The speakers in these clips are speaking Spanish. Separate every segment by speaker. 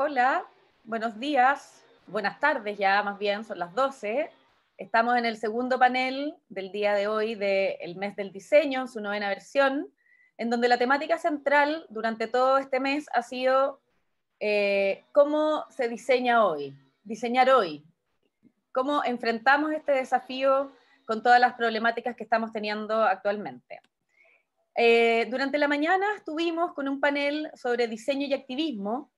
Speaker 1: Hola, buenos días, buenas tardes ya, más bien son las 12. Estamos en el segundo panel del día de hoy del mes del diseño, su novena versión, en donde la temática central durante todo este mes ha sido eh, cómo se diseña hoy, diseñar hoy, cómo enfrentamos este desafío con todas las problemáticas que estamos teniendo actualmente. Eh, durante la mañana estuvimos con un panel sobre diseño y activismo,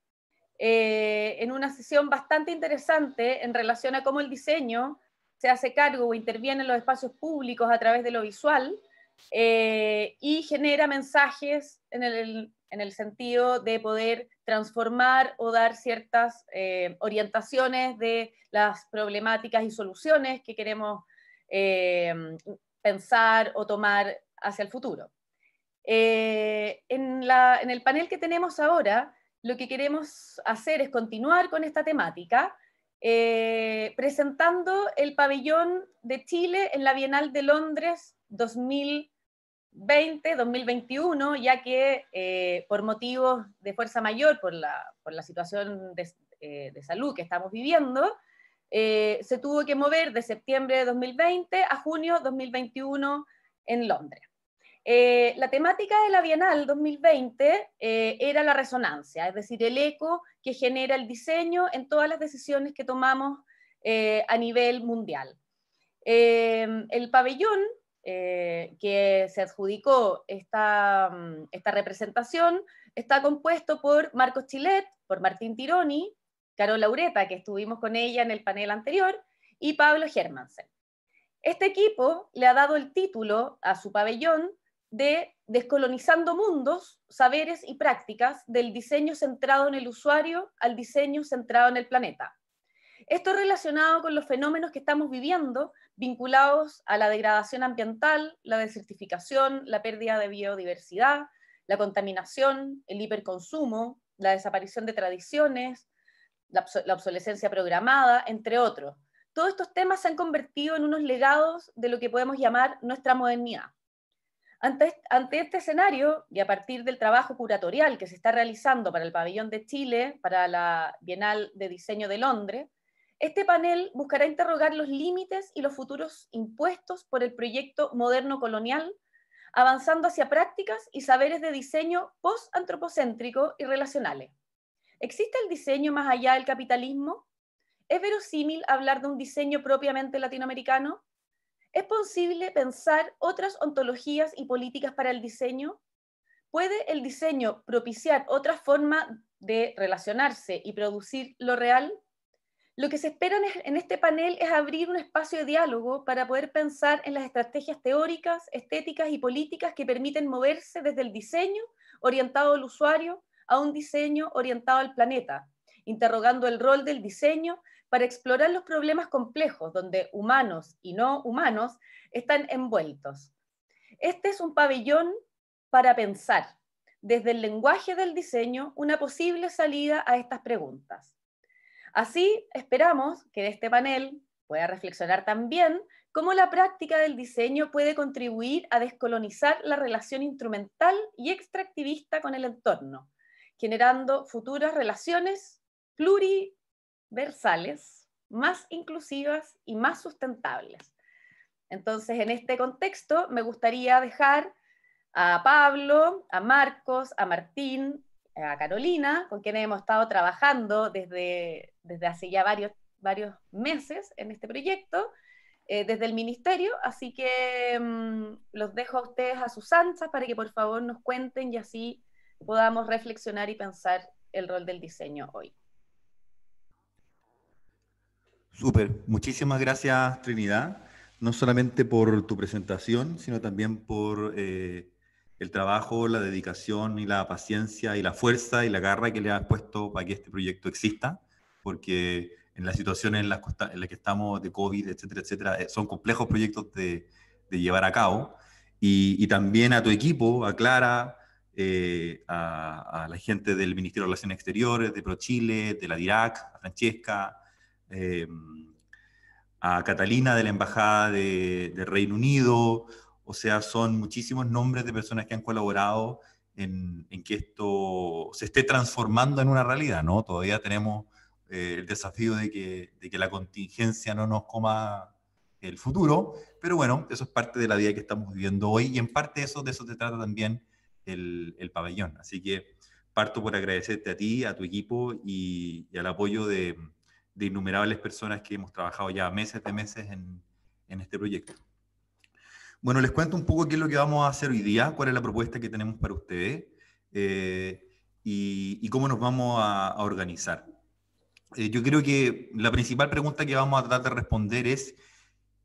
Speaker 1: eh, en una sesión bastante interesante en relación a cómo el diseño se hace cargo o interviene en los espacios públicos a través de lo visual eh, y genera mensajes en el, en el, sentido de poder transformar o dar ciertas eh, orientaciones de las problemáticas y soluciones que queremos pensar o tomar hacia el futuro. En, la, en el panel que tenemos ahora, lo que queremos hacer es continuar con esta temática, eh, presentando el pabellón de Chile en la Bienal de Londres 2020-2021, ya que eh, por motivos de fuerza mayor, por la, situación eh, de, salud que estamos viviendo, se tuvo que mover de septiembre de 2020 a junio 2021 en Londres. Eh, la temática de la Bienal 2020 eh, era la resonancia, es decir, el eco que genera el diseño en todas las decisiones que tomamos eh, a nivel mundial. Em, el pabellón que se adjudicó esta, mm, esta representación está compuesto por Marcos Chilet, por Martín Tironi, Carol Laureta, que estuvimos con ella en el panel anterior, y Pablo Germansen. Este equipo le ha dado el título a su pabellón de Descolonizando Mundos, Saberes y Prácticas del diseño centrado en el usuario al diseño centrado en el planeta. Esto relacionado con los fenómenos que estamos viviendo vinculados a la degradación ambiental, la desertificación, la pérdida de biodiversidad, la contaminación, el hiperconsumo, la desaparición de tradiciones, la, la obsolescencia programada, entre otros. Todos estos temas se han convertido en unos legados de lo que podemos llamar nuestra modernidad ante, este escenario y a partir del trabajo curatorial que se está realizando para el Pabellón de Chile, para la Bienal de Diseño de Londres, este panel buscará interrogar los límites y los futuros impuestos por el proyecto moderno colonial, avanzando hacia prácticas y saberes de diseño post-antropocéntrico y relacionales. ¿Existe el diseño más allá del capitalismo? ¿Es verosímil hablar de un diseño propiamente latinoamericano? ¿Es posible pensar otras ontologías y políticas para el diseño? ¿Puede el diseño propiciar otra forma de relacionarse y producir lo real? Lo que se espera en este panel es abrir un espacio de diálogo para poder pensar en las estrategias teóricas, estéticas y políticas que permiten moverse desde el diseño orientado al usuario a un diseño orientado al planeta, interrogando el rol del diseño para explorar los problemas complejos donde humanos y no humanos están envueltos. Este es un pabellón para pensar, desde el lenguaje del diseño, una posible salida a estas preguntas. Así, esperamos que de este panel pueda reflexionar también cómo la práctica del diseño puede contribuir a descolonizar la relación instrumental y extractivista con el entorno, generando futuras relaciones pluri versales, más inclusivas y más sustentables. Entonces, en este contexto, me gustaría dejar a Pablo, a Marcos, a Martín, a Carolina, con quienes hemos estado trabajando desde, desde hace ya varios, varios meses en este proyecto, eh, desde el ministerio. Así que mm, los dejo a ustedes a sus anchas para que por favor nos cuenten y así podamos reflexionar y pensar el rol del diseño hoy.
Speaker 2: Súper. Muchísimas gracias, Trinidad, no solamente por tu presentación, sino también por eh, el trabajo, la dedicación y la paciencia y la fuerza y la garra que le has puesto para que este proyecto exista, porque en las situaciones en las, que estamos de COVID, etcétera, etcétera, eh, son complejos proyectos de, llevar a cabo. Y, también a tu equipo, a Clara, eh, a, a, la gente del Ministerio de Relaciones Exteriores, de ProChile, de la DIRAC, a Francesca, Em, a Catalina de la Embajada de, Reino Unido, o sea, son muchísimos nombres de personas que han colaborado en, que esto se esté transformando en una realidad, ¿no? Todavía tenemos eh, el desafío de que, que la contingencia no nos coma el futuro, pero bueno, eso es parte de la vida que estamos viviendo hoy y en parte eso, de eso se trata también el, pabellón. Así que parto por agradecerte a ti, a tu equipo y al apoyo de, de innumerables personas que hemos trabajado ya meses de meses en, este proyecto. Bueno, les cuento un poco qué es lo que vamos a hacer hoy día, cuál es la propuesta que tenemos para ustedes eh, y, cómo nos vamos a, organizar. Eh, yo creo que la principal pregunta que vamos a tratar de responder es,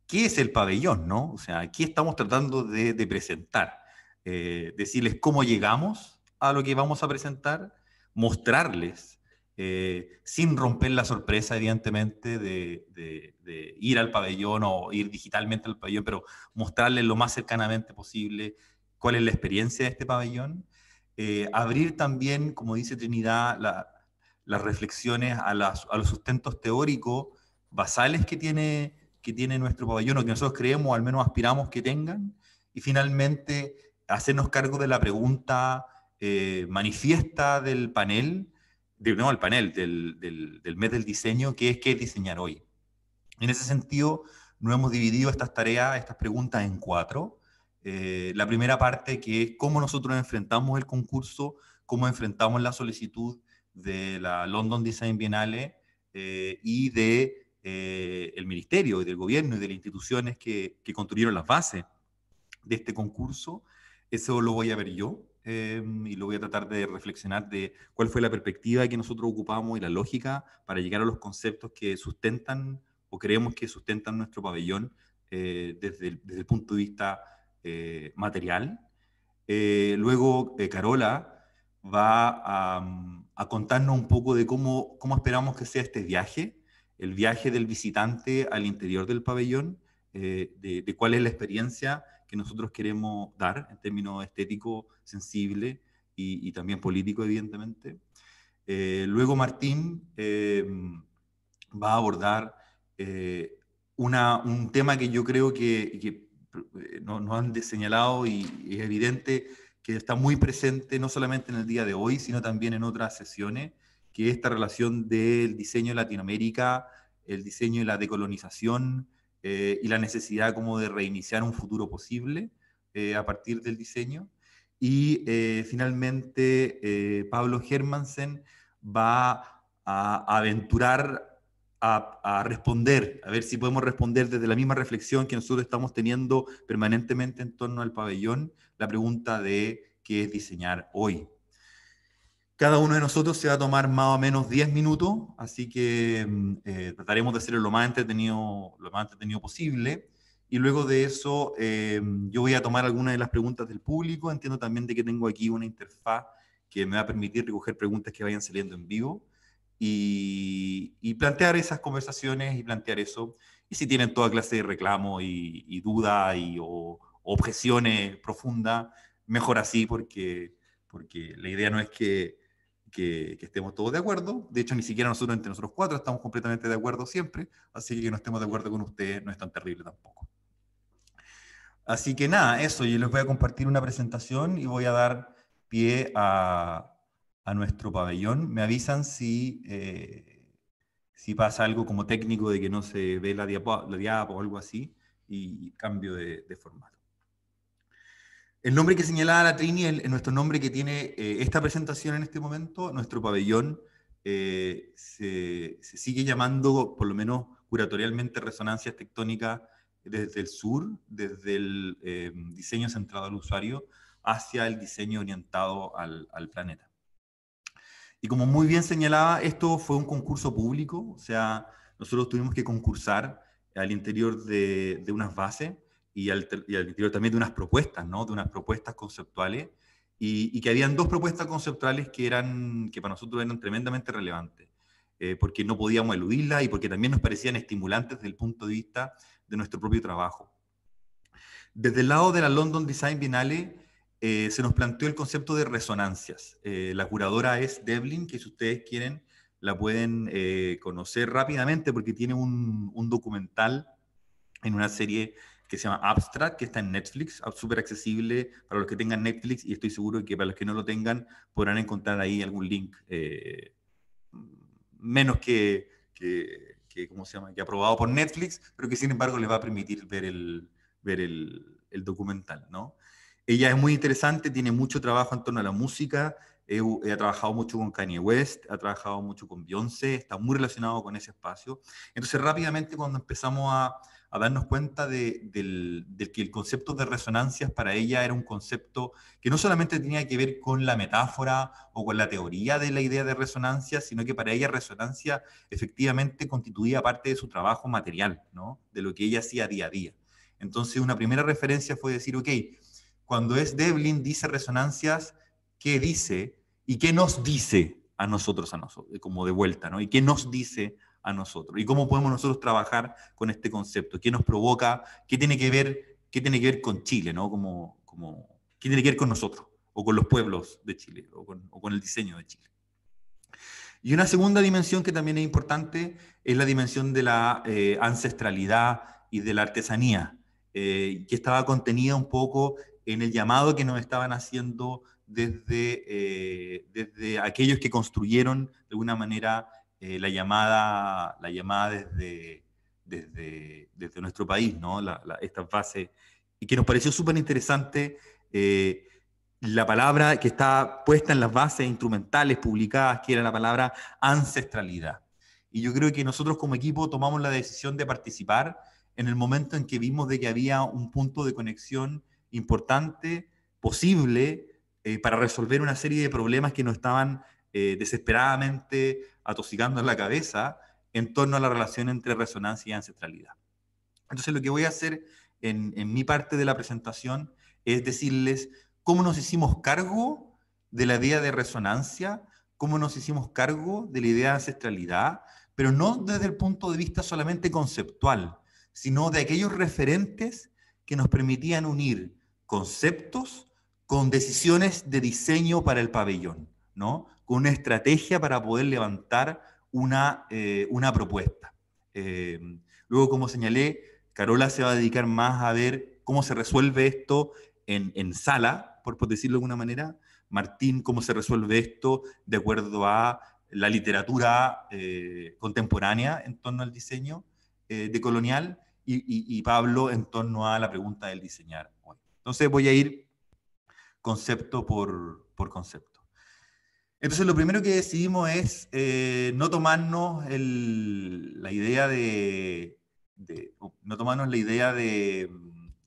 Speaker 2: ¿qué es el pabellón? No? O sea, ¿qué estamos tratando de, presentar? Eh, decirles cómo llegamos a lo que vamos a presentar, mostrarles eh, sin romper la sorpresa, evidentemente, de, ir al pabellón o ir digitalmente al pabellón, pero mostrarles lo más cercanamente posible cuál es la experiencia de este pabellón. Eh, abrir también, como dice Trinidad, las reflexiones a, los sustentos teóricos basales que tiene, que tiene nuestro pabellón o que nosotros creemos, o al menos aspiramos que tengan. Y finalmente, hacernos cargo de la pregunta eh, manifiesta del panel, de, nuevo el panel del, mes del diseño, que es qué diseñar hoy. En ese sentido, nos hemos dividido estas tareas, estas preguntas en cuatro. Eh, la primera parte que es cómo nosotros enfrentamos el concurso, cómo enfrentamos la solicitud de la London Design Biennale eh, y de eh, el ministerio y del gobierno y de las instituciones que, que construyeron las bases de este concurso. Eso lo voy a ver yo. Em, y lo voy a tratar de reflexionar de cuál fue la perspectiva que nosotros ocupamos y la lógica para llegar a los conceptos que sustentan o creemos que sustentan nuestro pabellón eh, desde, el, desde, el, punto de vista eh, material. Eh, luego, Carola va mm, a, contarnos un poco de cómo, cómo esperamos que sea este viaje, el viaje del visitante al interior del pabellón, de, de cuál es la experiencia nosotros queremos dar en términos estético, sensible y, también político, evidentemente. Eh, luego Martín eh, va a abordar eh, una, un tema que yo creo que, nos no han señalado y, es evidente que está muy presente no solamente en el día de hoy, sino también en otras sesiones, que es esta relación del diseño de Latinoamérica, el diseño y la decolonización, eh, y la necesidad como de reiniciar un futuro posible eh, a partir del diseño. Y eh, finalmente Pablo Hermansen va a aventurar a, a, responder, a ver si podemos responder desde la misma reflexión que nosotros estamos teniendo permanentemente en torno al pabellón, la pregunta de qué es diseñar hoy, cada uno de nosotros se va a tomar más o menos 10 minutos, así que mm, eh, trataremos de hacerlo lo más entretenido, lo más entretenido posible. Y luego de eso, eh, yo voy a tomar algunas de las preguntas del público. Entiendo también de que tengo aquí una interfaz que me va a permitir recoger preguntas que vayan saliendo en vivo y, plantear esas conversaciones y plantear eso. Y si tienen toda clase de reclamo y, y duda y, o objeciones profundas, mejor así, porque, porque la idea no es que que, estemos todos de acuerdo. De hecho, ni siquiera nosotros entre nosotros cuatro estamos completamente de acuerdo siempre, así que que no estemos de acuerdo con ustedes no es tan terrible tampoco. Así que nada, eso, yo les voy a compartir una presentación y voy a dar pie a, nuestro pabellón. Me avisan si, eh, si pasa algo como técnico de que no se ve la diapo, la o algo así y cambio de formato. El nombre que señalaba la Trini es nuestro nombre que tiene eh, esta presentación en este momento. Nuestro pabellón eh, se, sigue llamando, por lo menos curatorialmente, resonancias tectónicas desde el sur, desde el eh, diseño centrado al usuario hacia el diseño orientado al, planeta. Y como muy bien señalaba, esto fue un concurso público, o sea, nosotros tuvimos que concursar al interior de unas bases y al, interior también de unas propuestas, ¿no? De unas propuestas conceptuales y, que habían dos propuestas conceptuales que eran, que para nosotros eran tremendamente relevantes, eh, porque no podíamos eludirlas y porque también nos parecían estimulantes desde el punto de vista de nuestro propio trabajo. Desde el lado de la London Design Biennale eh, se nos planteó el concepto de resonancias. Eh, la curadora es Devlin, que si ustedes quieren la pueden conocer rápidamente porque tiene un, un documental en una serie que se llama Abstract, que está en Netflix, súper accesible para los que tengan Netflix y estoy seguro que para los que no lo tengan podrán encontrar ahí algún link eh, menos que, que, ¿cómo se llama?, que aprobado por Netflix, pero que sin embargo les va a permitir ver el, ver el, el documental, ¿no? Ella es muy interesante, tiene mucho trabajo en torno a la música, eh, eh, ha trabajado mucho con Kanye West, ha trabajado mucho con Beyoncé, está muy relacionado con ese espacio. Entonces rápidamente cuando empezamos a a darnos cuenta de, que el concepto de resonancias para ella era un concepto que no solamente tenía que ver con la metáfora o con la teoría de la idea de resonancia, sino que para ella resonancia efectivamente constituía parte de su trabajo material, de lo que ella hacía día a día. Entonces una primera referencia fue decir, ok, cuando es Devlin dice resonancias, ¿qué dice y qué nos dice a nosotros, a nosotros como de vuelta? ¿no? ¿Y qué nos dice a nosotros. ¿Y cómo podemos nosotros trabajar con este concepto? ¿Qué nos provoca? ¿Qué tiene que ver, qué tiene que ver con Chile? ¿no? Como, como, ¿Qué tiene que ver con nosotros? O con los pueblos de Chile, o con, el diseño de Chile. Y una segunda dimensión que también es importante es la dimensión de la eh, ancestralidad y de la artesanía, eh, que estaba contenida un poco en el llamado que nos estaban haciendo desde, eh, desde aquellos que construyeron de una manera eh, la, llamada, la llamada desde, desde, desde nuestro país, ¿no? esta fase, y que nos pareció súper interesante eh, la palabra que está puesta en las bases instrumentales publicadas, que era la palabra ancestralidad. Y yo creo que nosotros como equipo tomamos la decisión de participar en el momento en que vimos de que había un punto de conexión importante, posible, eh, para resolver una serie de problemas que nos estaban eh, desesperadamente atosigando en la cabeza en torno a la relación entre resonancia y ancestralidad. Entonces lo que voy a hacer en, en mi parte de la presentación es decirles cómo nos hicimos cargo de la idea de resonancia, cómo nos hicimos cargo de la idea de ancestralidad, pero no desde el punto de vista solamente conceptual, sino de aquellos referentes que nos permitían unir conceptos con decisiones de diseño para el pabellón, ¿no? con una estrategia para poder levantar una, eh, una propuesta. Eh, luego, como señalé, Carola se va a dedicar más a ver cómo se resuelve esto en, sala, por, decirlo de alguna manera. Martín, cómo se resuelve esto de acuerdo a la literatura eh, contemporánea en torno al diseño de colonial y, Pablo en torno a la pregunta del diseñar. Entonces voy a ir concepto por, por concepto. Entonces lo primero que decidimos es eh, no tomarnos la idea de, no tomarnos la idea de,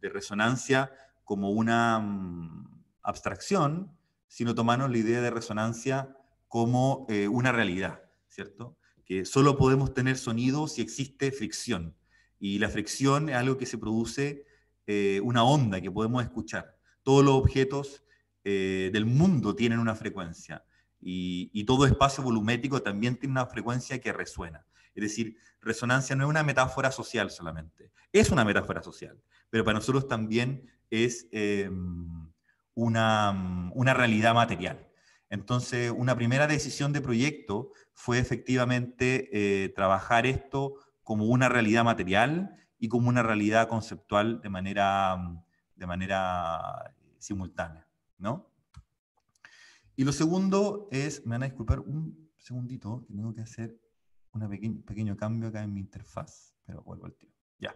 Speaker 2: resonancia como una mm, abstracción, sino tomarnos la idea de resonancia como eh, una realidad, ¿cierto? Que solo podemos tener sonido si existe fricción. Y la fricción es algo que se produce, eh, una onda que podemos escuchar. Todos los objetos del mundo tienen una frecuencia. Y, todo espacio volumétrico también tiene una frecuencia que resuena. Es decir, resonancia no es una metáfora social solamente, es una metáfora social, pero para nosotros también es eh, una, realidad material. Entonces, una primera decisión de proyecto fue efectivamente eh, trabajar esto como una realidad material y como una realidad conceptual de manera, de manera eh, simultánea, ¿no? Y lo segundo es, me van a disculpar un segundito, que tengo que hacer un pequeño, cambio acá en mi interfaz, pero vuelvo al tiro. Ya.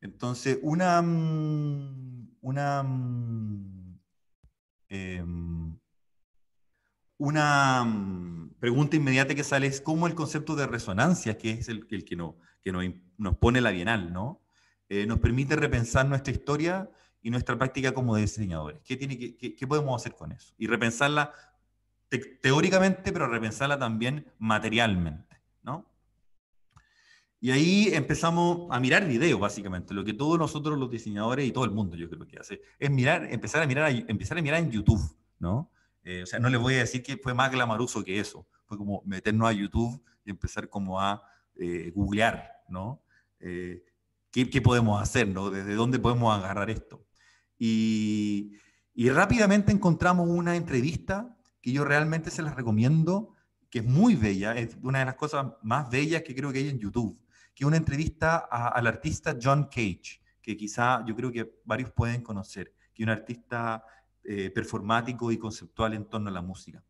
Speaker 2: Entonces, una, mm, una, mm, em, una mm, pregunta inmediata que sale es cómo el concepto de resonancia, que es el, el que, no, que nos pone la Bienal, ¿no? Eh, nos permite repensar nuestra historia y nuestra práctica como diseñadores. ¿Qué, tiene qué, podemos hacer con eso? Y repensarla teóricamente, pero repensarla también materialmente, ¿no? Y ahí empezamos a mirar videos, básicamente. Lo que todos nosotros, los diseñadores y todo el mundo, yo creo que hace, es mirar, empezar a mirar, empezar a mirar en YouTube, ¿no? Eh, o sea, no les voy a decir que fue más glamuroso que eso. Fue como meternos a YouTube y empezar como a eh, googlear, ¿no? Eh, ¿qué, podemos hacer, ¿Desde dónde podemos agarrar esto? Y, rápidamente encontramos una entrevista que yo realmente se las recomiendo, que es muy bella, es una de las cosas más bellas que creo que hay en YouTube, que es una entrevista al artista John Cage, que quizá yo creo que varios pueden conocer, que es un artista eh, performático y conceptual en torno a la música.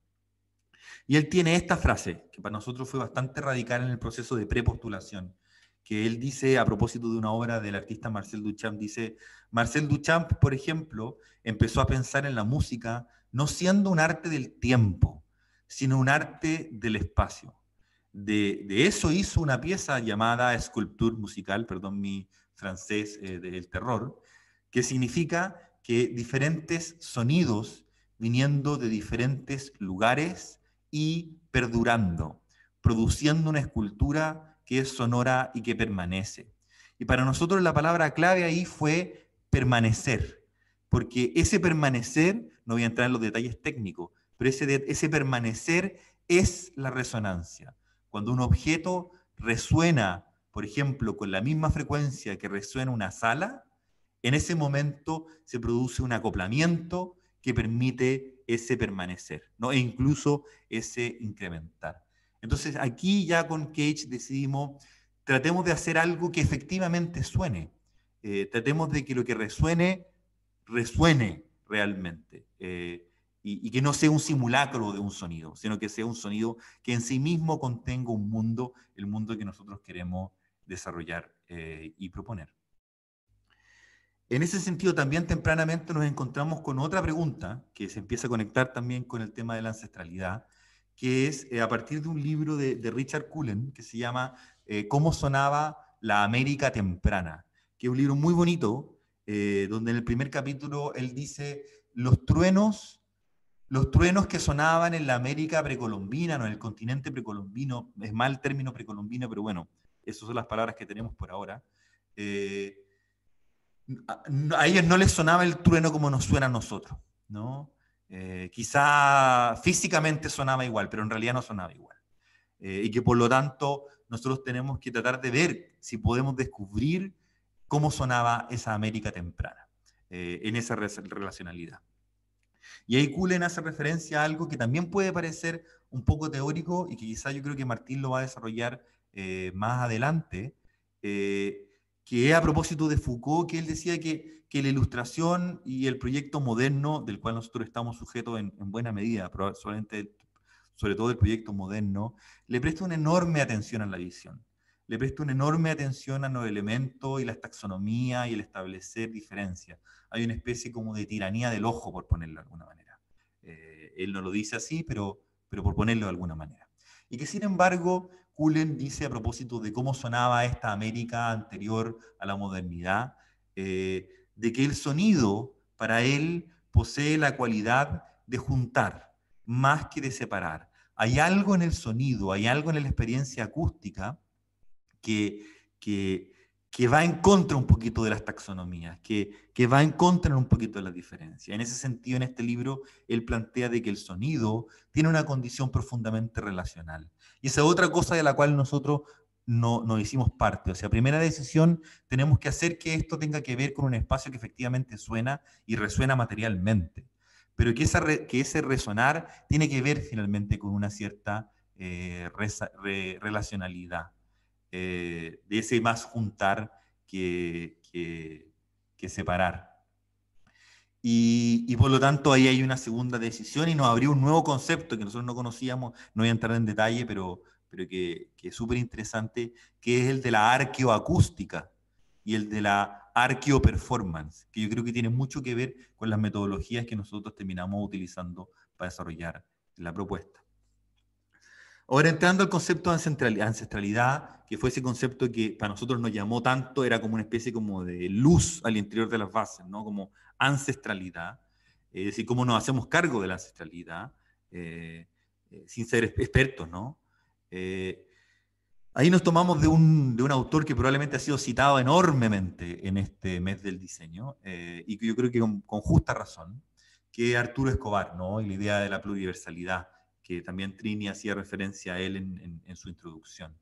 Speaker 2: Y él tiene esta frase, que para nosotros fue bastante radical en el proceso de prepostulación, que él dice a propósito de una obra del artista Marcel Duchamp, dice, Marcel Duchamp, por ejemplo, empezó a pensar en la música no siendo un arte del tiempo, sino un arte del espacio. De, eso hizo una pieza llamada escultura Musical, perdón mi francés eh, del terror, que significa que diferentes sonidos viniendo de diferentes lugares y perdurando, produciendo una escultura que es sonora y que permanece. Y para nosotros la palabra clave ahí fue permanecer, porque ese permanecer, no voy a entrar en los detalles técnicos, pero ese, ese permanecer es la resonancia. Cuando un objeto resuena, por ejemplo, con la misma frecuencia que resuena una sala, en ese momento se produce un acoplamiento que permite ese permanecer, ¿no? e incluso ese incrementar. Entonces aquí ya con Cage decidimos, tratemos de hacer algo que efectivamente suene, eh, tratemos de que lo que resuene, resuene realmente, eh, y, que no sea un simulacro de un sonido, sino que sea un sonido que en sí mismo contenga un mundo, el mundo que nosotros queremos desarrollar eh, y proponer. En ese sentido, también tempranamente nos encontramos con otra pregunta que se empieza a conectar también con el tema de la ancestralidad, que es eh, a partir de un libro de, Richard Cullen que se llama eh, Cómo sonaba la América temprana, que es un libro muy bonito, eh, donde en el primer capítulo él dice los truenos los truenos que sonaban en la América precolombina, no, en el continente precolombino, es mal término precolombino, pero bueno, esas son las palabras que tenemos por ahora. a, ellos no les sonaba el trueno como nos suena a nosotros, ¿no? Eh, quizá físicamente sonaba igual, pero en realidad no sonaba igual. Eh, y que por lo tanto nosotros tenemos que tratar de ver si podemos descubrir cómo sonaba esa América temprana, eh, en esa relacionalidad. Y ahí Cullen hace referencia a algo que también puede parecer un poco teórico y que quizá yo creo que Martín lo va a desarrollar más adelante, que a propósito de Foucault, que él decía que, la ilustración y el proyecto moderno, del cual nosotros estamos sujetos en, buena medida, probablemente, sobre todo el proyecto moderno, le presta una enorme atención a la visión, le presta una enorme atención a los elementos y la taxonomía y el establecer diferencias. Hay una especie como de tiranía del ojo, por ponerlo de alguna manera. Eh, él no lo dice así, pero, pero por ponerlo de alguna manera. Y que sin embargo Cullen dice a propósito de cómo sonaba esta América anterior a la modernidad, eh, de que el sonido para él posee la cualidad de juntar más que de separar. Hay algo en el sonido, hay algo en la experiencia acústica que, que, va en contra un poquito de las taxonomías, que, que va en contra un poquito de la diferencia En ese sentido, en este libro, él plantea de que el sonido tiene una condición profundamente relacional. Y esa otra cosa de la cual nosotros no, hicimos parte. O sea, primera decisión, tenemos que hacer que esto tenga que ver con un espacio que efectivamente suena y resuena materialmente. Pero que, esa que ese resonar tiene que ver finalmente con una cierta eh, relacionalidad, eh, de ese más juntar que, que separar. Y, por lo tanto ahí hay una segunda decisión y nos abrió un nuevo concepto que nosotros no conocíamos, no voy a entrar en detalle, pero, pero que, es súper interesante, que es el de la arqueoacústica y el de la arqueoperformance, que yo creo que tiene mucho que ver con las metodologías que nosotros terminamos utilizando para desarrollar la propuesta. Ahora entrando al concepto de ancestralidad, que fue ese concepto que para nosotros nos llamó tanto, era como una especie como de luz al interior de las bases, ¿no? Como ancestralidad, es decir, cómo nos hacemos cargo de la ancestralidad, eh, eh, sin ser expertos, ¿no? Eh, ahí nos tomamos de un, autor que probablemente ha sido citado enormemente en este mes del diseño, y que yo creo que con, justa razón, que Arturo Escobar, ¿no? Y la idea de la pluriversalidad, que también Trini hacía referencia a él en, su introducción.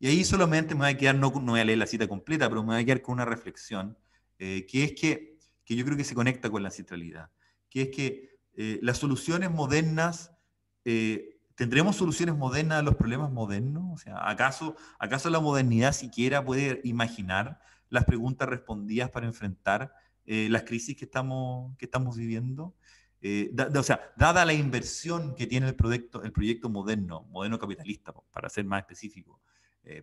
Speaker 2: Y ahí solamente me voy a quedar, no, no, voy a leer la cita completa, pero me voy a quedar con una reflexión, que es que que yo creo que se conecta con la centralidad, que es que eh, las soluciones modernas, eh, ¿tendremos soluciones modernas a los problemas modernos? O sea, ¿acaso, ¿acaso la modernidad siquiera puede imaginar las preguntas respondidas para enfrentar eh, las crisis que estamos, que estamos viviendo? o sea, dada la inversión que tiene el proyecto, el proyecto moderno, moderno capitalista, para ser más específico,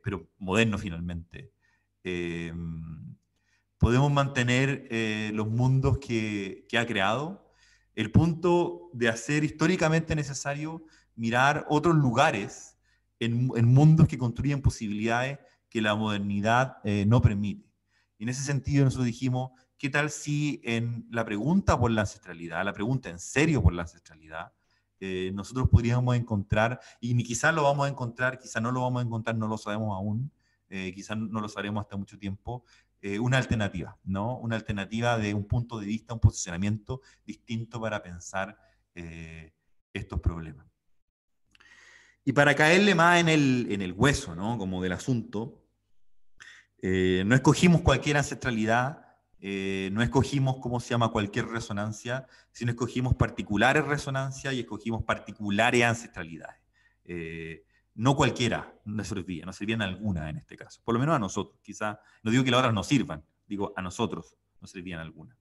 Speaker 2: pero moderno finalmente, eh, podemos mantener eh, los mundos que, ha creado. El punto de hacer históricamente necesario mirar otros lugares en, mundos que construyen posibilidades que la modernidad eh, no permite. Y en ese sentido nosotros dijimos, ¿qué tal si en la pregunta por la ancestralidad, la pregunta en serio por la ancestralidad, eh, nosotros podríamos encontrar, y quizás lo vamos a encontrar, quizás no lo vamos a encontrar, no lo sabemos aún, quizás no lo sabremos hasta mucho tiempo, eh, una alternativa, ¿no? Una alternativa de un punto de vista, un posicionamiento distinto para pensar eh, estos problemas. Y para caerle más en el, hueso, ¿no? Como del asunto, eh, no escogimos cualquier ancestralidad, no escogimos, ¿cómo se llama?, cualquier resonancia, sino escogimos particulares resonancias y escogimos particulares ancestralidades no cualquiera nos servía, no servían alguna en este caso, por lo menos a nosotros, quizá, no digo que las horas nos sirvan, digo a nosotros no servían alguna.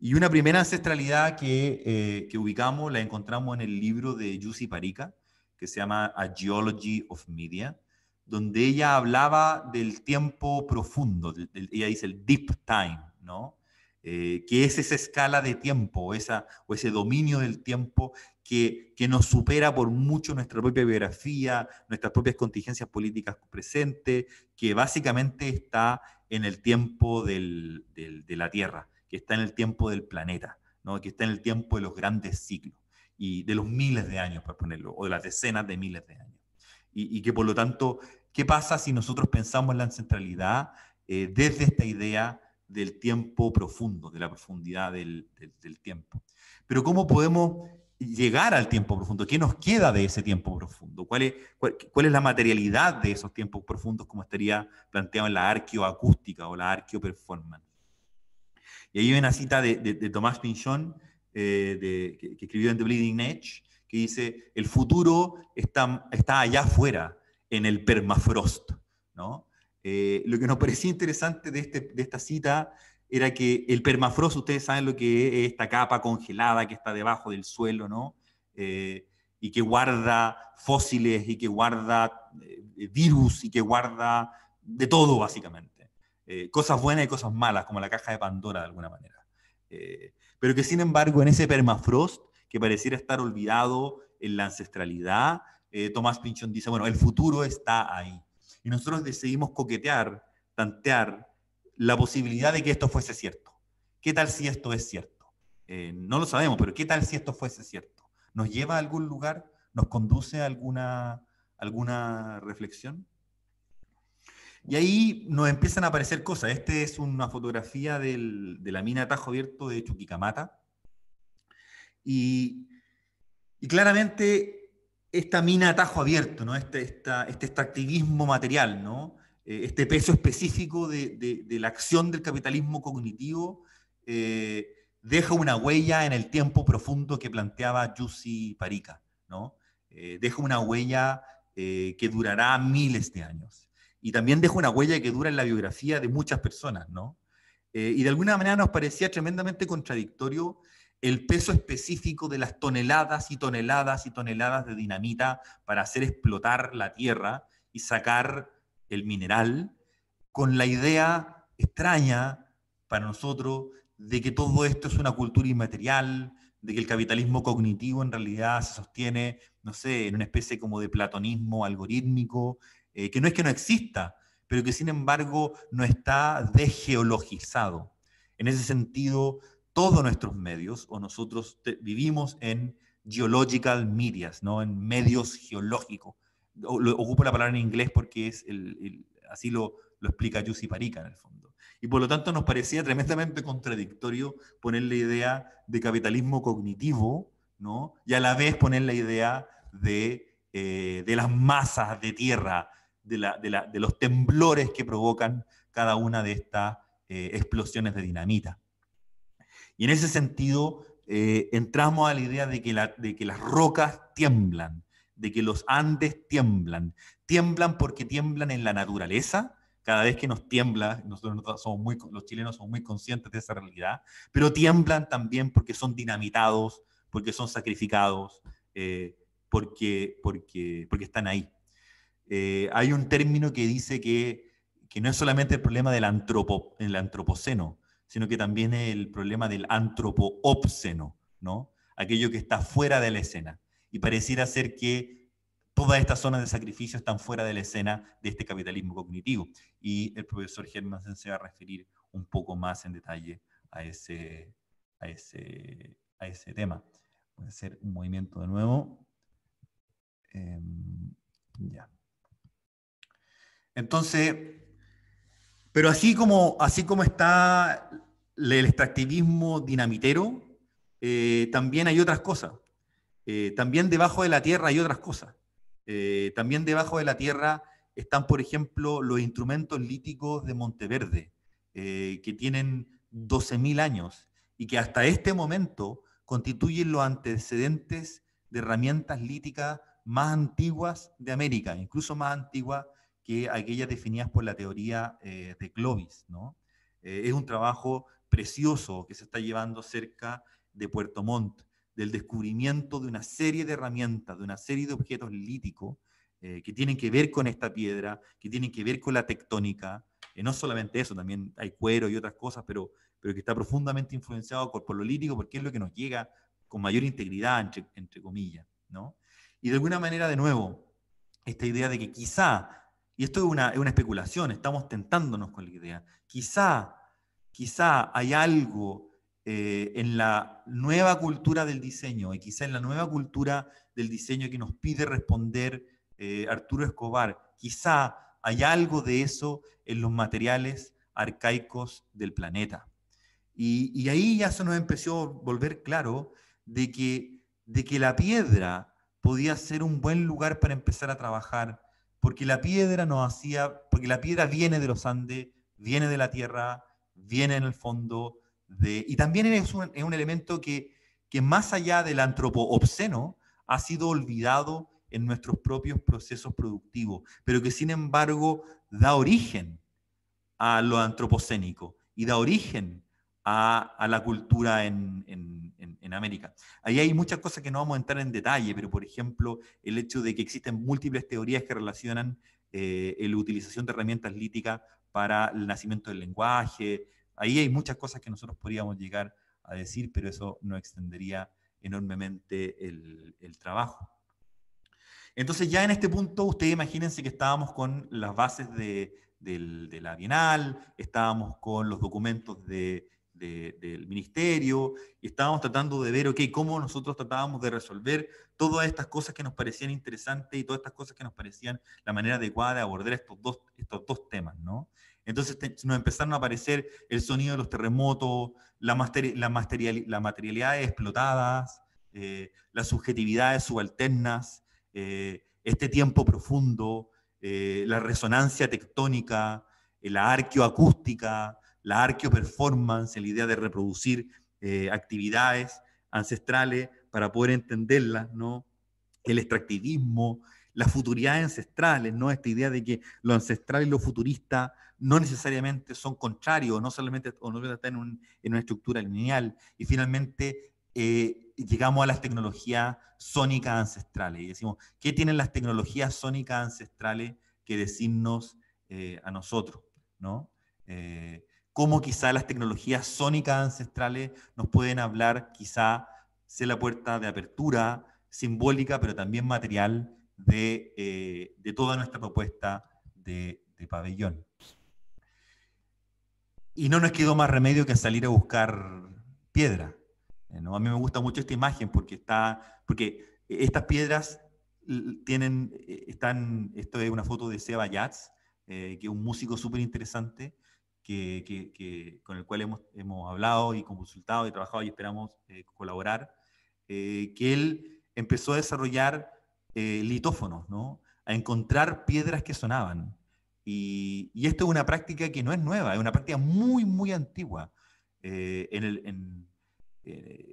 Speaker 2: Y una primera ancestralidad que, eh, ubicamos la encontramos en el libro de Yusi Parika, que se llama A Geology of Media, donde ella hablaba del tiempo profundo, ella dice el deep time, ¿no? Eh, que es esa escala de tiempo esa, o ese dominio del tiempo que, nos supera por mucho nuestra propia biografía, nuestras propias contingencias políticas presentes, que básicamente está en el tiempo de la Tierra, que está en el tiempo del planeta, ¿no? que está en el tiempo de los grandes siglos, y de los miles de años, para ponerlo, o de las decenas de miles de años. Y, que por lo tanto, ¿qué pasa si nosotros pensamos en la centralidad eh, desde esta idea del tiempo profundo, de la profundidad del, tiempo. Pero ¿cómo podemos llegar al tiempo profundo? ¿Qué nos queda de ese tiempo profundo? ¿Cuál es, la materialidad de esos tiempos profundos como estaría planteado en la arqueoacústica o la arqueoperformance? Y ahí hay una cita de, Tomás Pinchon, eh, que, escribió en The Bleeding Edge, que dice, el futuro está, está allá afuera, en el permafrost, ¿no? Eh, lo que nos parecía interesante este, de, esta cita era que el permafrost, ustedes saben lo que es esta capa congelada que está debajo del suelo, ¿no? Eh, y que guarda fósiles y que guarda eh, virus y que guarda de todo, básicamente. cosas buenas y cosas malas, como la caja de Pandora, de alguna manera. pero que, sin embargo, en ese permafrost, que pareciera estar olvidado en la ancestralidad, Tomás Pinchón dice, bueno, el futuro está ahí. Y nosotros decidimos coquetear, tantear la posibilidad de que esto fuese cierto. ¿Qué tal si esto es cierto? Eh, no lo sabemos, pero ¿qué tal si esto fuese cierto? ¿Nos lleva a algún lugar? ¿Nos conduce a alguna, alguna reflexión? Y ahí nos empiezan a aparecer cosas. Esta es una fotografía de la mina Tajo Abierto de Chuquicamata. y claramente esta mina a tajo abierto, ¿no? Este, esta, este extractivismo material, ¿no? Eh, este peso específico de, la acción del capitalismo cognitivo eh, deja una huella en el tiempo profundo que planteaba Yussi Parika, ¿no? Eh, deja una huella que durará miles de años. Y también deja una huella que dura en la biografía de muchas personas, y de alguna manera nos parecía tremendamente contradictorio el peso específico de las toneladas y toneladas y toneladas de dinamita para hacer explotar la tierra y sacar el mineral, con la idea extraña para nosotros de que todo esto es una cultura inmaterial, de que el capitalismo cognitivo en realidad se sostiene, no sé, en una especie como de platonismo algorítmico, eh, que no es que no exista, pero que sin embargo no está degeologizado. En ese sentido, todos nuestros medios, o nosotros vivimos en geological medias, ¿no? en medios geológicos. O, ocupo la palabra en inglés porque es el, así lo, explica Yussi Parica en el fondo. Y por lo tanto nos parecía tremendamente contradictorio poner la idea de capitalismo cognitivo ¿no? y a la vez poner la idea de, eh, las masas de tierra, de, de, los temblores que provocan cada una de estas eh, explosiones de dinamita. Y en ese sentido, eh, entramos a la idea de que, la, de que las rocas tiemblan, de que los Andes tiemblan. Tiemblan porque tiemblan en la naturaleza, cada vez que nos tiembla, nosotros somos muy, los chilenos somos muy conscientes de esa realidad, pero tiemblan también porque son dinamitados, porque son sacrificados, eh, porque, porque, porque están ahí. Eh, hay un término que dice que, que, no es solamente el problema del antropo, el antropoceno, sino que también el problema del antropoópseno, ¿no? Aquello que está fuera de la escena. Y pareciera ser que todas estas zonas de sacrificio están fuera de la escena de este capitalismo cognitivo. Y el profesor Germán se va a referir un poco más en detalle a ese, a ese, a ese tema. Voy a hacer un movimiento de nuevo. Em, ya. Entonces, pero así como, así como está el extractivismo dinamitero, eh, también hay otras cosas. Eh, también debajo de la tierra hay otras cosas. Eh, también debajo de la tierra están, por ejemplo, los instrumentos líticos de Monteverde, que tienen 12.000 años y que hasta este momento constituyen los antecedentes de herramientas líticas más antiguas de América, incluso más antiguas aquellas definidas por la teoría eh, de Clovis. ¿no? Eh, es un trabajo precioso que se está llevando cerca de Puerto Montt, del descubrimiento de una serie de herramientas, de una serie de objetos líticos eh, que tienen que ver con esta piedra, que tienen que ver con la tectónica. no solamente eso, también hay cuero y otras cosas, pero, pero que está profundamente influenciado por, lo lítico porque es lo que nos llega con mayor integridad, entre, entre comillas. ¿no? Y de alguna manera, de nuevo, esta idea de que quizá y esto es una, especulación, estamos tentándonos con la idea, quizá, quizá hay algo eh, en la nueva cultura del diseño y quizá en la nueva cultura del diseño que nos pide responder eh, Arturo Escobar, quizá hay algo de eso en los materiales arcaicos del planeta. Y, ahí ya se nos empezó a volver claro de que, de que la piedra podía ser un buen lugar para empezar a trabajar porque la piedra hacía, porque la piedra viene de los Andes, viene de la tierra, viene en el fondo, de, y también es un, elemento que, que más allá del antropo-obsceno ha sido olvidado en nuestros propios procesos productivos, pero que sin embargo da origen a lo antropocénico y da origen a, la cultura en, América. Ahí hay muchas cosas que no vamos a entrar en detalle, pero por ejemplo, el hecho de que existen múltiples teorías que relacionan eh, la utilización de herramientas líticas para el nacimiento del lenguaje. Ahí hay muchas cosas que nosotros podríamos llegar a decir, pero eso no extendería enormemente el, trabajo. Entonces ya en este punto, ustedes imagínense que estábamos con las bases de la Bienal, estábamos con los documentos de del ministerio y estábamos tratando de ver, ok, cómo nosotros tratábamos de resolver todas estas cosas que nos parecían interesantes y todas estas cosas que nos parecían la manera adecuada de abordar estos dos, estos dos temas, ¿no? Entonces nos empezaron a aparecer el sonido de los terremotos, la, la, la materialidades explotadas, eh, las subjetividades subalternas, eh, este tiempo profundo, eh, la resonancia tectónica, la arqueoacústica, la arqueoperformance, la idea de reproducir eh, actividades ancestrales para poder entenderlas, ¿no? El extractivismo, las futuridades ancestrales, ¿no? Esta idea de que lo ancestral y lo futurista no necesariamente son contrarios, no solamente o no están en, una estructura lineal. Y finalmente eh, llegamos a las tecnologías sónicas ancestrales y decimos, ¿qué tienen las tecnologías sónicas ancestrales que decirnos eh, a nosotros? ¿no? Eh, cómo quizá las tecnologías sónicas ancestrales nos pueden hablar, quizá sea la puerta de apertura simbólica, pero también material de, eh, toda nuestra propuesta de, pabellón. Y no nos quedó más remedio que salir a buscar piedra. Eh, a mí me gusta mucho esta imagen porque, está, porque estas piedras tienen, eh, están, esto es una foto de Seba Yats, que es un músico súper interesante, que, con el cual hemos, hemos, hablado y consultado y trabajado y esperamos eh, colaborar, eh, que él empezó a desarrollar eh, litófonos, ¿no? a encontrar piedras que sonaban. Y, esto es una práctica que no es nueva, es una práctica muy, muy antigua. En el,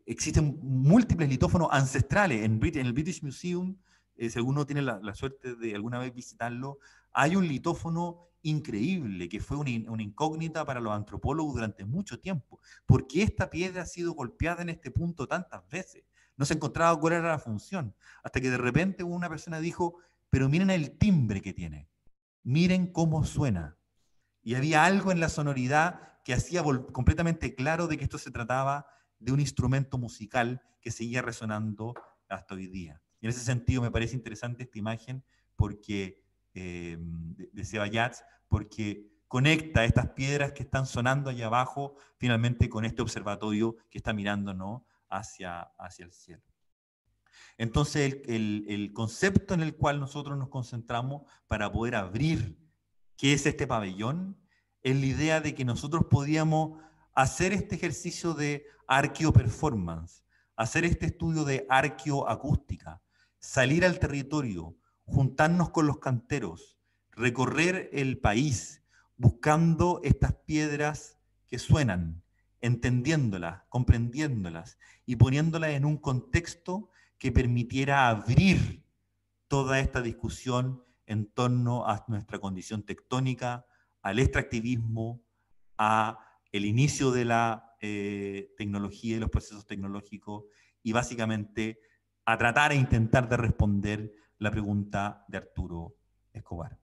Speaker 2: existen múltiples litófonos ancestrales en, en el British Museum. si alguno tiene la, la suerte de alguna vez visitarlo, hay un litófono increíble que fue una, incógnita para los antropólogos durante mucho tiempo. porque esta piedra ha sido golpeada en este punto tantas veces? No se encontraba cuál era la función. Hasta que de repente una persona dijo, pero miren el timbre que tiene. Miren cómo suena. Y había algo en la sonoridad que hacía completamente claro de que esto se trataba de un instrumento musical que seguía resonando hasta hoy día. Y en ese sentido me parece interesante esta imagen porque eh, de, de porque conecta estas piedras que están sonando allá abajo finalmente con este observatorio que está mirando ¿no? hacia, hacia el cielo. Entonces, el, concepto en el cual nosotros nos concentramos para poder abrir Que es este pabellón es la idea de que nosotros podíamos hacer este ejercicio de Arqueo performance hacer este estudio de arqueoacústica, salir al territorio, juntarnos con los canteros, recorrer el país buscando estas piedras que suenan, entendiéndolas, comprendiéndolas y poniéndolas en un contexto que permitiera abrir toda esta discusión en torno a nuestra condición tectónica, al extractivismo, a el inicio de la eh, tecnología y los procesos tecnológicos y básicamente a tratar e intentar de responder la pregunta de Arturo Escobar.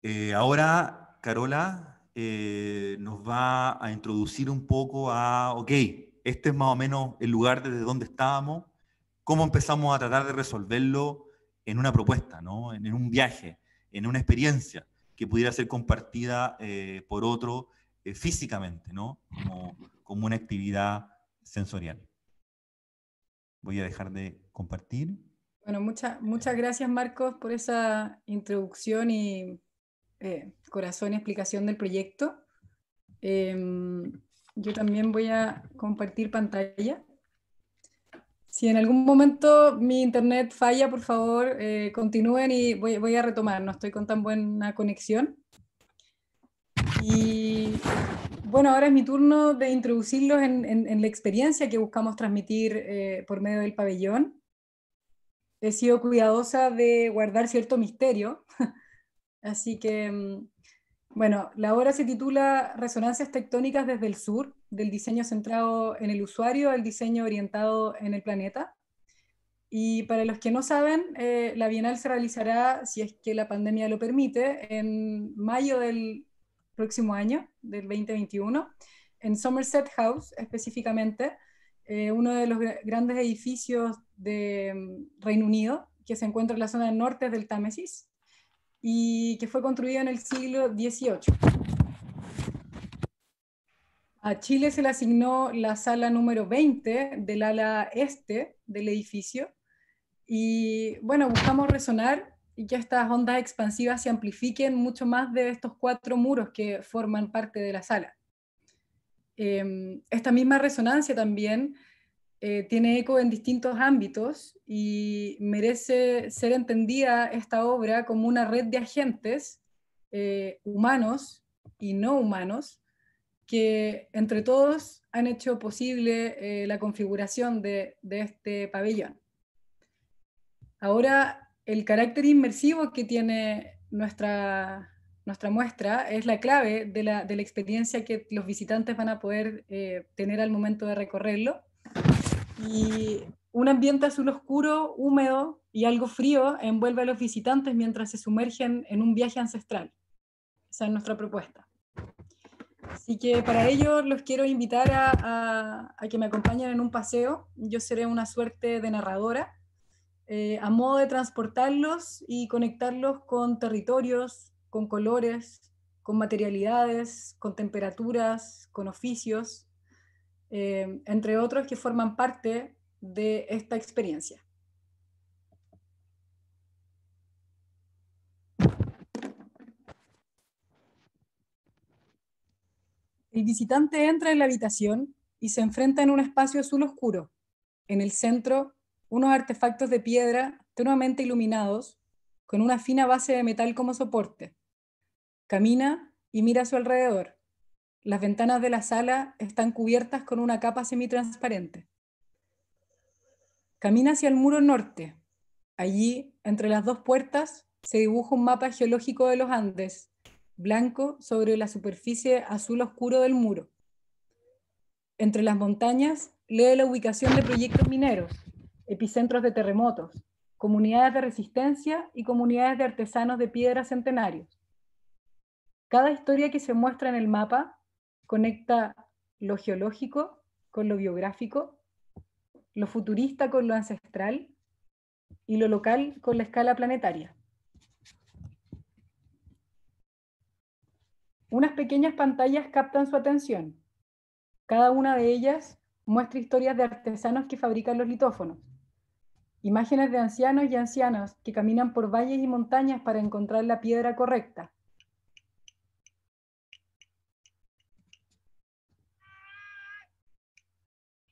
Speaker 2: Eh, ahora, Carola eh, nos va a introducir un poco a, ok, este es más o menos el lugar desde donde estábamos, cómo empezamos a tratar de resolverlo en una propuesta, en, un viaje, en una experiencia que pudiera ser compartida eh, por otro físicamente, como una actividad sensorial. Voy a dejar de compartir.
Speaker 3: Bueno, muchas muchas gracias Marcos por esa introducción y eh, corazón y explicación del proyecto. Em, yo también voy a compartir pantalla. Si en algún momento mi internet falla, por favor, eh, continúen y voy, a retomar. No estoy con tan buena conexión. Y bueno, ahora es mi turno de introducirlos en, la experiencia que buscamos transmitir eh, por medio del pabellón he sido cuidadosa de guardar cierto misterio. Así que, mm, bueno, la obra se titula Resonancias tectónicas desde el sur, del diseño centrado en el usuario al diseño orientado en el planeta. Y para los que no saben, eh, la Bienal se realizará, si es que la pandemia lo permite, en mayo del próximo año, del 2021, en Somerset House específicamente, eh, uno de los grandes edificios de em, Reino Unido, que se encuentra en la zona norte del Támesis y que fue construida en el siglo XVIII. A Chile se le asignó la sala número 20 del ala este del edificio y bueno, buscamos resonar y que estas ondas expansivas se amplifiquen mucho más de estos cuatro muros que forman parte de la sala. Em, esta misma resonancia también eh, tiene eco en distintos ámbitos y merece ser entendida esta obra como una red de agentes eh, humanos y no humanos que entre todos han hecho posible eh, la configuración de, este pabellón. Ahora, el carácter inmersivo que tiene nuestra, nuestra muestra es la clave de la, experiencia que los visitantes van a poder tener al momento de recorrerlo. Y un ambiente azul oscuro, húmedo y algo frío envuelve a los visitantes mientras se sumergen en un viaje ancestral. Esa es nuestra propuesta. Así que para ello los quiero invitar a, que me acompañen en un paseo. Yo seré una suerte de narradora, eh, a modo de transportarlos y conectarlos con territorios, con colores, con materialidades, con temperaturas, con oficios, eh, entre otros que forman parte de esta experiencia. El visitante entra en la habitación y se enfrenta en un espacio azul oscuro. En el centro, unos artefactos de piedra tenuamente iluminados, con una fina base de metal como soporte. Camina y mira a su alrededor. Las ventanas de la sala están cubiertas con una capa semitransparente. Camina hacia el muro norte. Allí, entre las dos puertas, se dibuja un mapa geológico de los Andes, blanco sobre la superficie azul oscuro del muro. Entre las montañas, lee la ubicación de proyectos mineros, epicentros de terremotos, comunidades de resistencia y comunidades de artesanos de piedra centenarios. Cada historia que se muestra en el mapa conecta lo geológico con lo biográfico, lo futurista con lo ancestral y lo local con la escala planetaria. Unas pequeñas pantallas captan su atención. Cada una de ellas muestra historias de artesanos que fabrican los litófonos, imágenes de ancianos y ancianas que caminan por valles y montañas para encontrar la piedra correcta,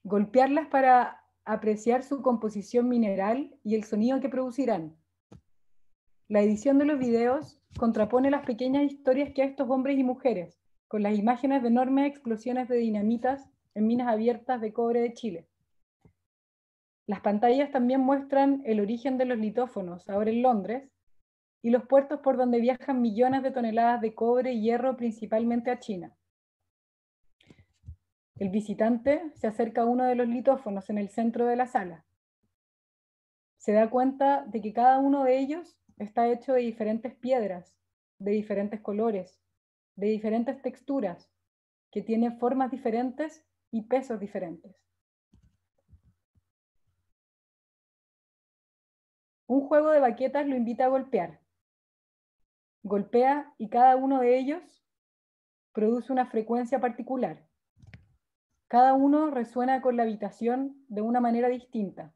Speaker 3: golpearlas para apreciar su composición mineral y el sonido que producirán. La edición de los videos contrapone las pequeñas historias que a estos hombres y mujeres, con las imágenes de enormes explosiones de dinamitas en minas abiertas de cobre de Chile. Las pantallas también muestran el origen de los litófonos, ahora en Londres, y los puertos por donde viajan millones de toneladas de cobre y hierro principalmente a China. El visitante se acerca a uno de los litófonos en el centro de la sala. Se da cuenta de que cada uno de ellos está hecho de diferentes piedras, de diferentes colores, de diferentes texturas, que tienen formas diferentes y pesos diferentes. Un juego de baquetas lo invita a golpear. Golpea y cada uno de ellos produce una frecuencia particular. Cada uno resuena con la habitación de una manera distinta.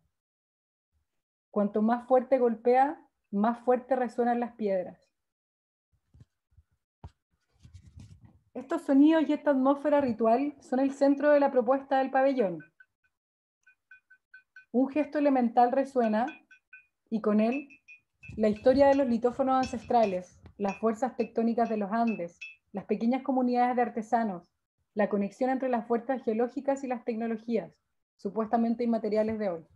Speaker 3: Cuanto más fuerte golpea, más fuerte resuenan las piedras. Estos sonidos y esta atmósfera ritual son el centro de la propuesta del pabellón. Un gesto elemental resuena y con él la historia de los litófonos ancestrales, las fuerzas tectónicas de los Andes, las pequeñas comunidades de artesanos, la conexión entre las fuerzas geológicas y las tecnologías, supuestamente inmateriales de hoy.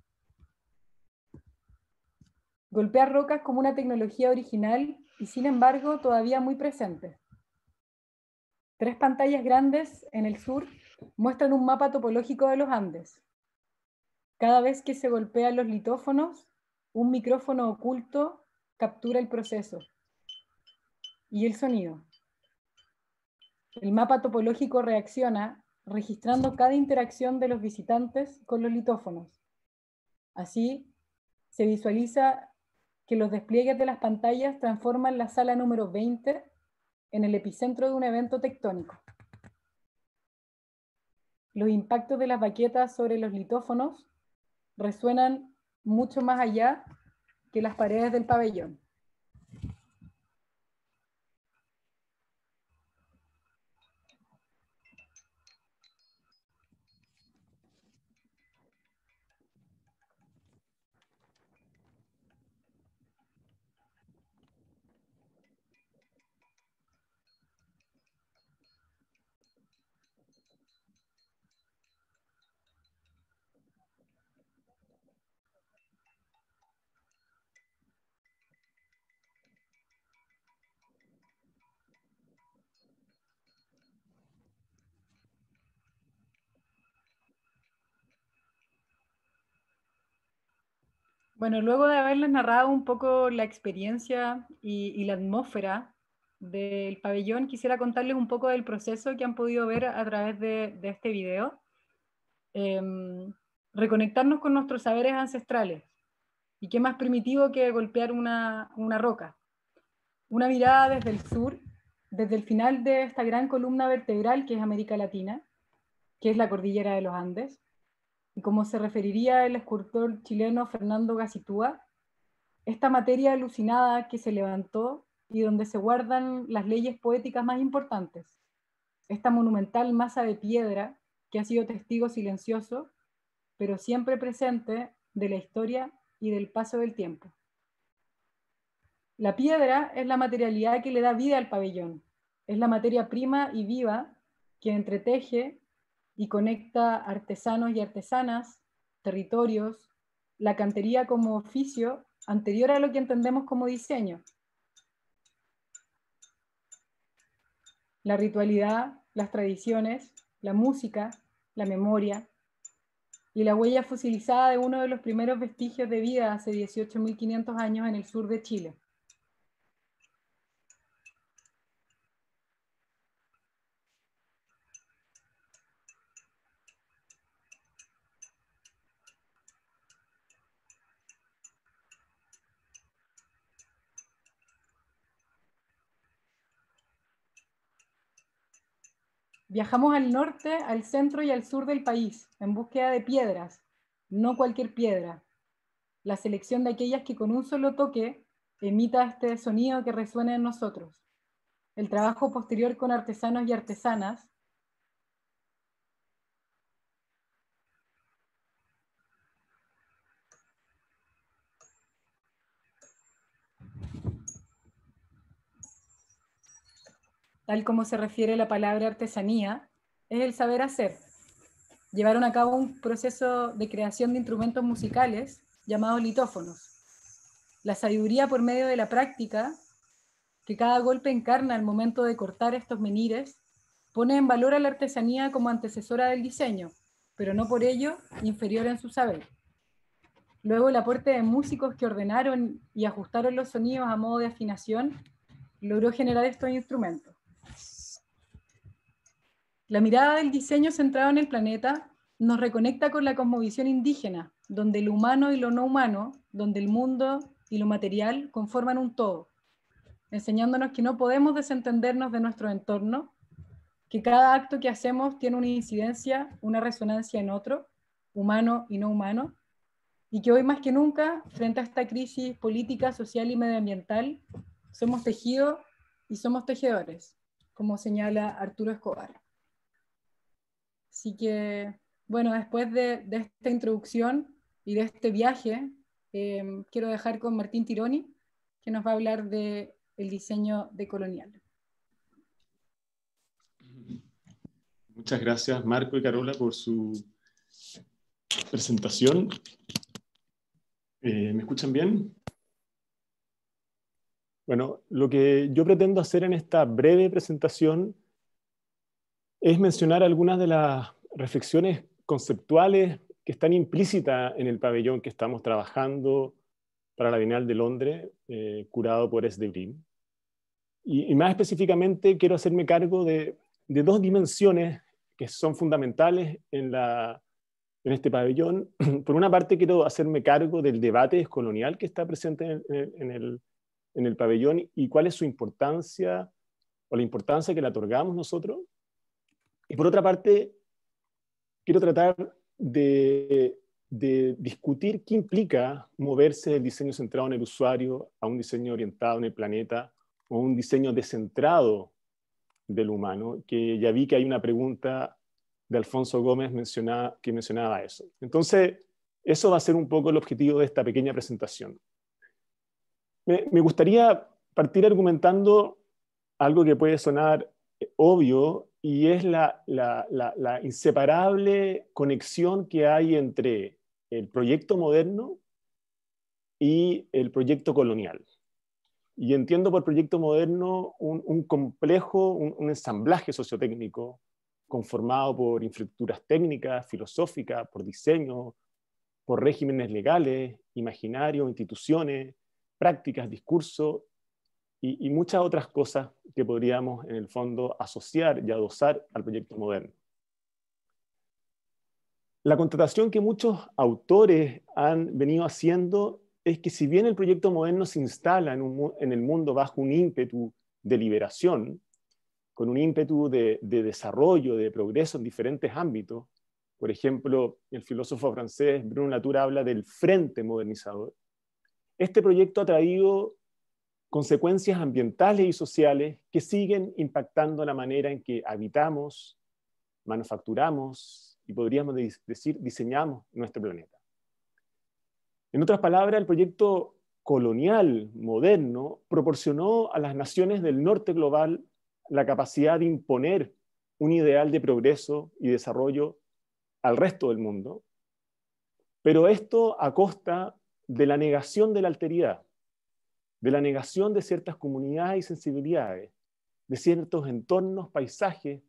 Speaker 3: Golpea rocas como una tecnología original y sin embargo todavía muy presente. Tres pantallas grandes en el sur muestran un mapa topológico de los Andes. Cada vez que se golpean los litófonos, un micrófono oculto captura el proceso y el sonido. El mapa topológico reacciona registrando cada interacción de los visitantes con los litófonos. Así, se visualiza que los despliegues de las pantallas transforman la sala número 20 en el epicentro de un evento tectónico. Los impactos de las baquetas sobre los litófonos resuenan mucho más allá que las paredes del pabellón. Bueno, luego de haberles narrado un poco la experiencia y, la atmósfera del pabellón, quisiera contarles un poco del proceso que han podido ver a través de, este video. Em, reconectarnos con nuestros saberes ancestrales. ¿Y qué más primitivo que golpear una roca? Una mirada desde el sur, desde el final de esta gran columna vertebral que es América Latina, que es la cordillera de los Andes, y como se referiría el escultor chileno Fernando Gacitúa, esta materia alucinada que se levantó y donde se guardan las leyes poéticas más importantes, esta monumental masa de piedra que ha sido testigo silencioso, pero siempre presente de la historia y del paso del tiempo. La piedra es la materialidad que le da vida al pabellón, es la materia prima y viva que entreteje y conecta artesanos y artesanas, territorios, la cantería como oficio anterior a lo que entendemos como diseño. La ritualidad, las tradiciones, la música, la memoria y la huella fusilizada de uno de los primeros vestigios de vida hace 18.500 años en el sur de Chile. Viajamos al norte, al centro y al sur del país en búsqueda de piedras, no cualquier piedra. La selección de aquellas que con un solo toque emita este sonido que resuena en nosotros. El trabajo posterior con artesanos y artesanas tal como se refiere la palabra artesanía, es el saber hacer. Llevaron a cabo un proceso de creación de instrumentos musicales llamados litófonos. La sabiduría por medio de la práctica, que cada golpe encarna al momento de cortar estos menires, pone en valor a la artesanía como antecesora del diseño, pero no por ello inferior en su saber. Luego el aporte de músicos que ordenaron y ajustaron los sonidos a modo de afinación logró generar estos instrumentos. La mirada del diseño centrado en el planeta nos reconecta con la cosmovisión indígena, donde lo humano y lo no humano, donde el mundo y lo material conforman un todo, enseñándonos que no podemos desentendernos de nuestro entorno, que cada acto que hacemos tiene una incidencia, una resonancia en otro, humano y no humano, y que hoy más que nunca, frente a esta crisis política, social y medioambiental, somos tejidos y somos tejedores como señala Arturo Escobar. Así que, bueno, después de, esta introducción y de este viaje, eh, quiero dejar con Martín Tironi, que nos va a hablar del el diseño decolonial.
Speaker 4: Muchas gracias, Marco y Carola, por su presentación. Eh, ¿Me escuchan bien? Bueno, lo que yo pretendo hacer en esta breve presentación es mencionar algunas de las reflexiones conceptuales que están implícitas en el pabellón que estamos trabajando para la Bienal de Londres, eh, curado por S. De Y, más específicamente quiero hacerme cargo de, dos dimensiones que son fundamentales en, este pabellón. Por una parte, quiero hacerme cargo del debate colonial que está presente en en el en el pabellón y cuál es su importancia o la importancia que le otorgamos nosotros. Y por otra parte, quiero tratar de, discutir qué implica moverse del diseño centrado en el usuario a un diseño orientado en el planeta o un diseño descentrado del humano, que ya vi que hay una pregunta de Alfonso Gómez mencionada, que mencionaba eso. Entonces, eso va a ser un poco el objetivo de esta pequeña presentación. Me, gustaría partir argumentando algo que puede sonar eh, obvio y es la, inseparable conexión que hay entre el proyecto moderno y el proyecto colonial. Y entiendo por proyecto moderno un, complejo, un, un, ensamblaje sociotécnico conformado por infraestructuras técnicas, filosóficas, por diseño, por regímenes legales, imaginarios, instituciones, prácticas, discurso y, muchas otras cosas que podríamos en el fondo asociar y adosar al proyecto moderno. La contratación que muchos autores han venido haciendo es que si bien el proyecto moderno se instala en, el mundo bajo un ímpetu de liberación, con un ímpetu de, de, desarrollo, de progreso en diferentes ámbitos, por ejemplo, el filósofo francés Bruno Latour habla del frente modernizador, este proyecto ha traído consecuencias ambientales y sociales que siguen impactando la manera en que habitamos, manufacturamos y podríamos decir diseñamos nuestro planeta. En otras palabras, el proyecto colonial moderno proporcionó a las naciones del norte global la capacidad de imponer un ideal de progreso y desarrollo al resto del mundo, pero esto a costa de la negación de la alteridad, de la negación de ciertas comunidades y sensibilidades, de ciertos entornos, paisajes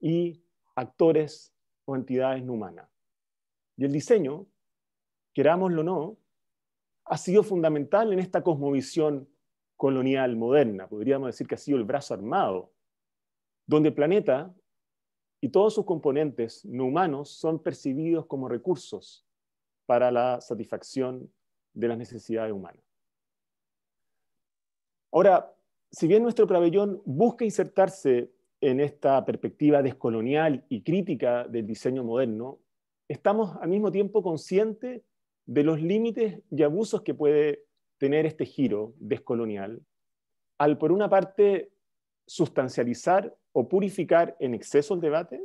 Speaker 4: y actores o entidades no humanas. Y el diseño, querámoslo o no, ha sido fundamental en esta cosmovisión colonial moderna. Podríamos decir que ha sido el brazo armado, donde el planeta y todos sus componentes no humanos son percibidos como recursos para la satisfacción de las necesidades humanas. Ahora, si bien nuestro pabellón busca insertarse en esta perspectiva descolonial y crítica del diseño moderno, estamos al mismo tiempo conscientes de los límites y abusos que puede tener este giro descolonial al, por una parte, sustancializar o purificar en exceso el debate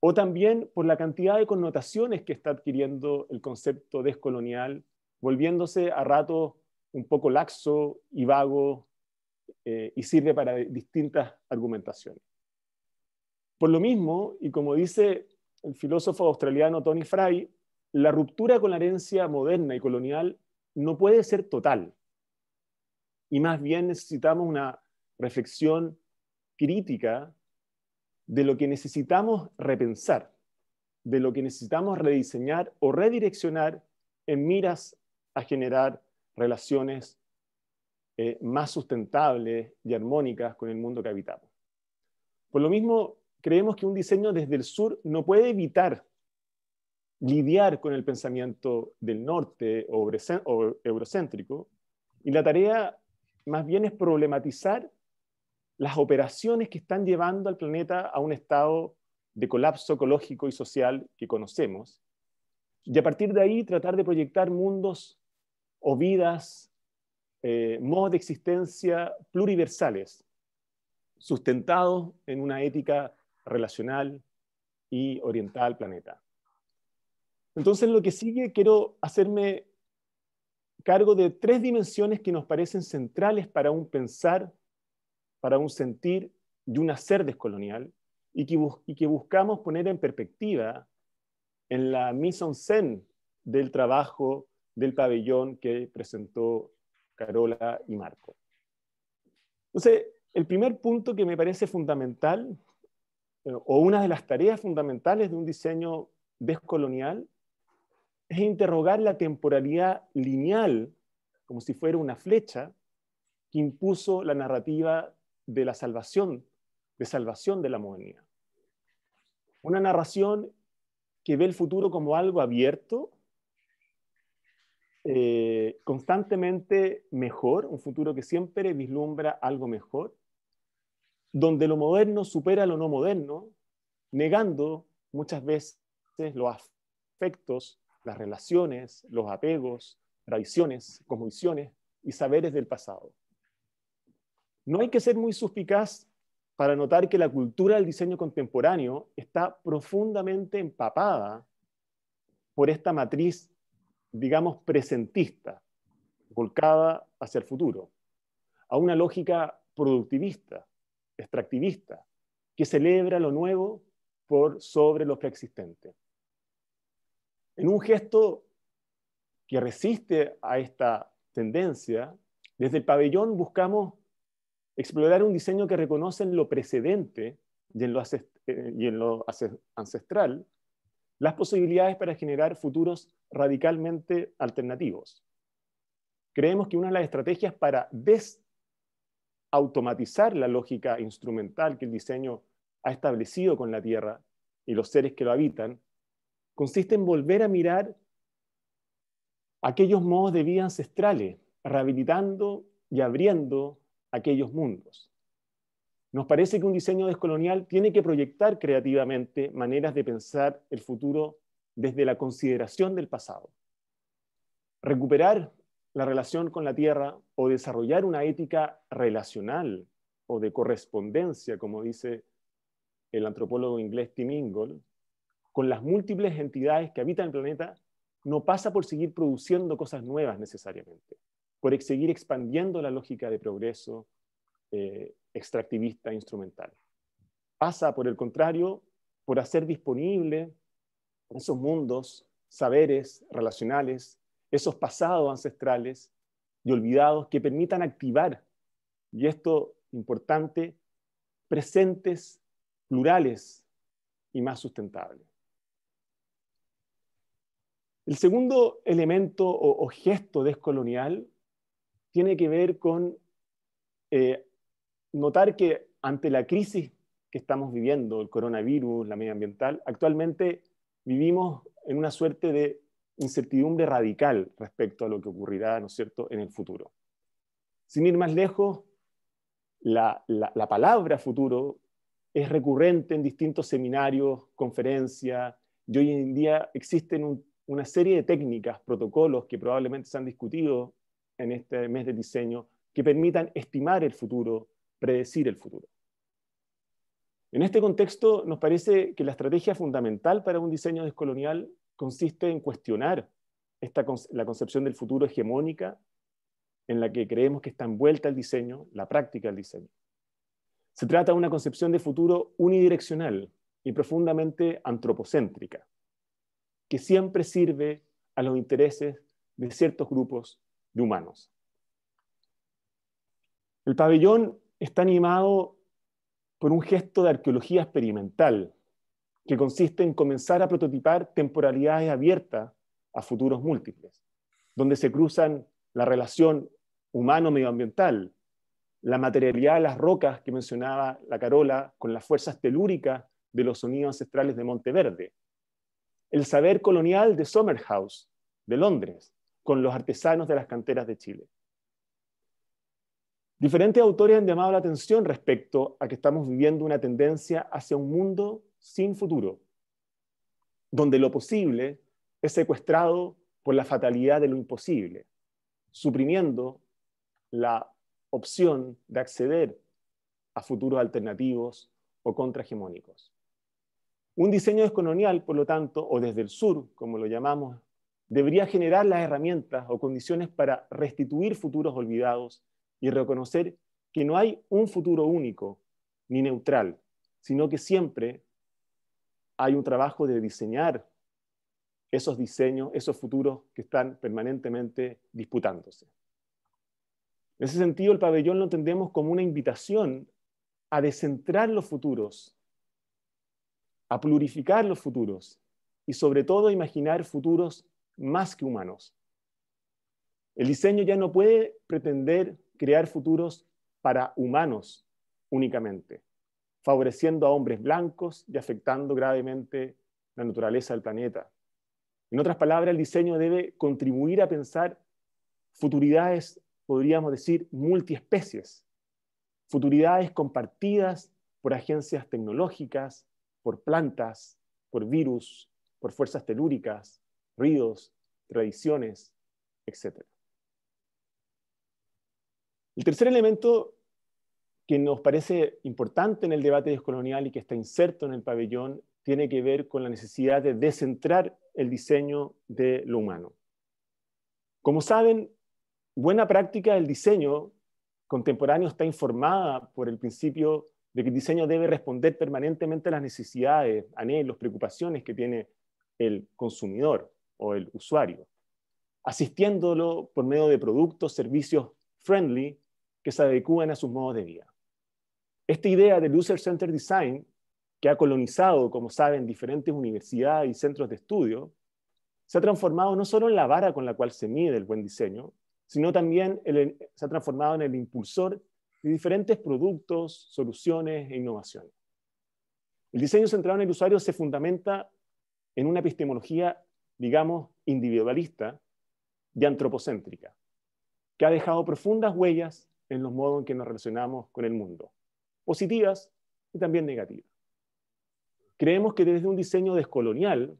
Speaker 4: o también por la cantidad de connotaciones que está adquiriendo el concepto descolonial, volviéndose a rato un poco laxo y vago eh, y sirve para distintas argumentaciones. Por lo mismo, y como dice el filósofo australiano Tony Fry, la ruptura con la herencia moderna y colonial no puede ser total. Y más bien necesitamos una reflexión crítica de lo que necesitamos repensar, de lo que necesitamos rediseñar o redireccionar en miras a generar relaciones eh, más sustentables y armónicas con el mundo que habitamos. Por lo mismo, creemos que un diseño desde el sur no puede evitar lidiar con el pensamiento del norte o eurocéntrico, y la tarea más bien es problematizar las operaciones que están llevando al planeta a un estado de colapso ecológico y social que conocemos, y a partir de ahí tratar de proyectar mundos o vidas, eh, modos de existencia pluriversales, sustentados en una ética relacional y orientada al planeta. Entonces, lo que sigue, quiero hacerme cargo de tres dimensiones que nos parecen centrales para un pensar para un sentir y un hacer descolonial y que, que buscamos poner en perspectiva en la mise en scène del trabajo del pabellón que presentó Carola y Marco. Entonces, el primer punto que me parece fundamental, eh, o una de las tareas fundamentales de un diseño descolonial, es interrogar la temporalidad lineal, como si fuera una flecha, que impuso la narrativa de la salvación, de salvación de la modernidad. Una narración que ve el futuro como algo abierto, eh, constantemente mejor, un futuro que siempre vislumbra algo mejor, donde lo moderno supera lo no moderno, negando muchas veces los afectos, las relaciones, los apegos, tradiciones, convicciones y saberes del pasado. No hay que ser muy suspicaz para notar que la cultura del diseño contemporáneo está profundamente empapada por esta matriz, digamos, presentista, volcada hacia el futuro, a una lógica productivista, extractivista, que celebra lo nuevo por sobre lo preexistente. En un gesto que resiste a esta tendencia, desde el pabellón buscamos explorar un diseño que reconoce en lo precedente y en lo, eh, y en lo ancestral las posibilidades para generar futuros radicalmente alternativos. Creemos que una de las estrategias para desautomatizar la lógica instrumental que el diseño ha establecido con la Tierra y los seres que lo habitan, consiste en volver a mirar aquellos modos de vida ancestrales, rehabilitando y abriendo aquellos mundos. Nos parece que un diseño descolonial tiene que proyectar creativamente maneras de pensar el futuro desde la consideración del pasado. Recuperar la relación con la tierra o desarrollar una ética relacional o de correspondencia, como dice el antropólogo inglés Tim Ingold, con las múltiples entidades que habitan el planeta, no pasa por seguir produciendo cosas nuevas necesariamente por seguir expandiendo la lógica de progreso eh, extractivista instrumental. Pasa, por el contrario, por hacer disponible esos mundos, saberes relacionales, esos pasados ancestrales y olvidados que permitan activar, y esto importante, presentes plurales y más sustentables. El segundo elemento o, o gesto descolonial tiene que ver con eh, notar que ante la crisis que estamos viviendo, el coronavirus, la medioambiental, actualmente vivimos en una suerte de incertidumbre radical respecto a lo que ocurrirá, ¿no es cierto?, en el futuro. Sin ir más lejos, la, palabra futuro es recurrente en distintos seminarios, conferencias, y hoy en día existen una serie de técnicas, protocolos que probablemente se han discutido en este mes de diseño que permitan estimar el futuro, predecir el futuro. En este contexto, nos parece que la estrategia fundamental para un diseño descolonial consiste en cuestionar la concepción del futuro hegemónica en la que creemos que está envuelta el diseño, la práctica del diseño. Se trata de una concepción de futuro unidireccional y profundamente antropocéntrica, que siempre sirve a los intereses de ciertos grupos de humanos. El pabellón está animado por un gesto de arqueología experimental, que consiste en comenzar a prototipar temporalidades abiertas a futuros múltiples, donde se cruzan la relación humano-medioambiental, la materialidad de las rocas que mencionaba la Carola con las fuerzas telúricas de los sonidos ancestrales de Monteverde, el saber colonial de Summerhouse de Londres, con los artesanos de las canteras de Chile. Diferentes autores han llamado la atención respecto a que estamos viviendo una tendencia hacia un mundo sin futuro, donde lo posible es secuestrado por la fatalidad de lo imposible, suprimiendo la opción de acceder a futuros alternativos o contrahegemónicos. Un diseño descolonial, por lo tanto, o desde el sur, como lo llamamos debería generar las herramientas o condiciones para restituir futuros olvidados y reconocer que no hay un futuro único ni neutral, sino que siempre hay un trabajo de diseñar esos diseños, esos futuros que están permanentemente disputándose. En ese sentido, el pabellón lo entendemos como una invitación a descentrar los futuros, a plurificar los futuros y sobre todo a imaginar futuros más que humanos. El diseño ya no puede pretender crear futuros para humanos únicamente, favoreciendo a hombres blancos y afectando gravemente la naturaleza del planeta. En otras palabras, el diseño debe contribuir a pensar futuridades, podríamos decir, multiespecies, futuridades compartidas por agencias tecnológicas, por plantas, por virus, por fuerzas telúricas, ríos, tradiciones, etc. El tercer elemento que nos parece importante en el debate descolonial y que está inserto en el pabellón tiene que ver con la necesidad de descentrar el diseño de lo humano. Como saben, buena práctica del diseño contemporáneo está informada por el principio de que el diseño debe responder permanentemente a las necesidades, anhelos, preocupaciones que tiene el consumidor o el usuario, asistiéndolo por medio de productos, servicios friendly que se adecúen a sus modos de vida. Esta idea del user-centered design, que ha colonizado, como saben, diferentes universidades y centros de estudio, se ha transformado no solo en la vara con la cual se mide el buen diseño, sino también se ha transformado en el impulsor de diferentes productos, soluciones e innovaciones. El diseño centrado en el usuario se fundamenta en una epistemología digamos, individualista y antropocéntrica, que ha dejado profundas huellas en los modos en que nos relacionamos con el mundo, positivas y también negativas. Creemos que desde un diseño descolonial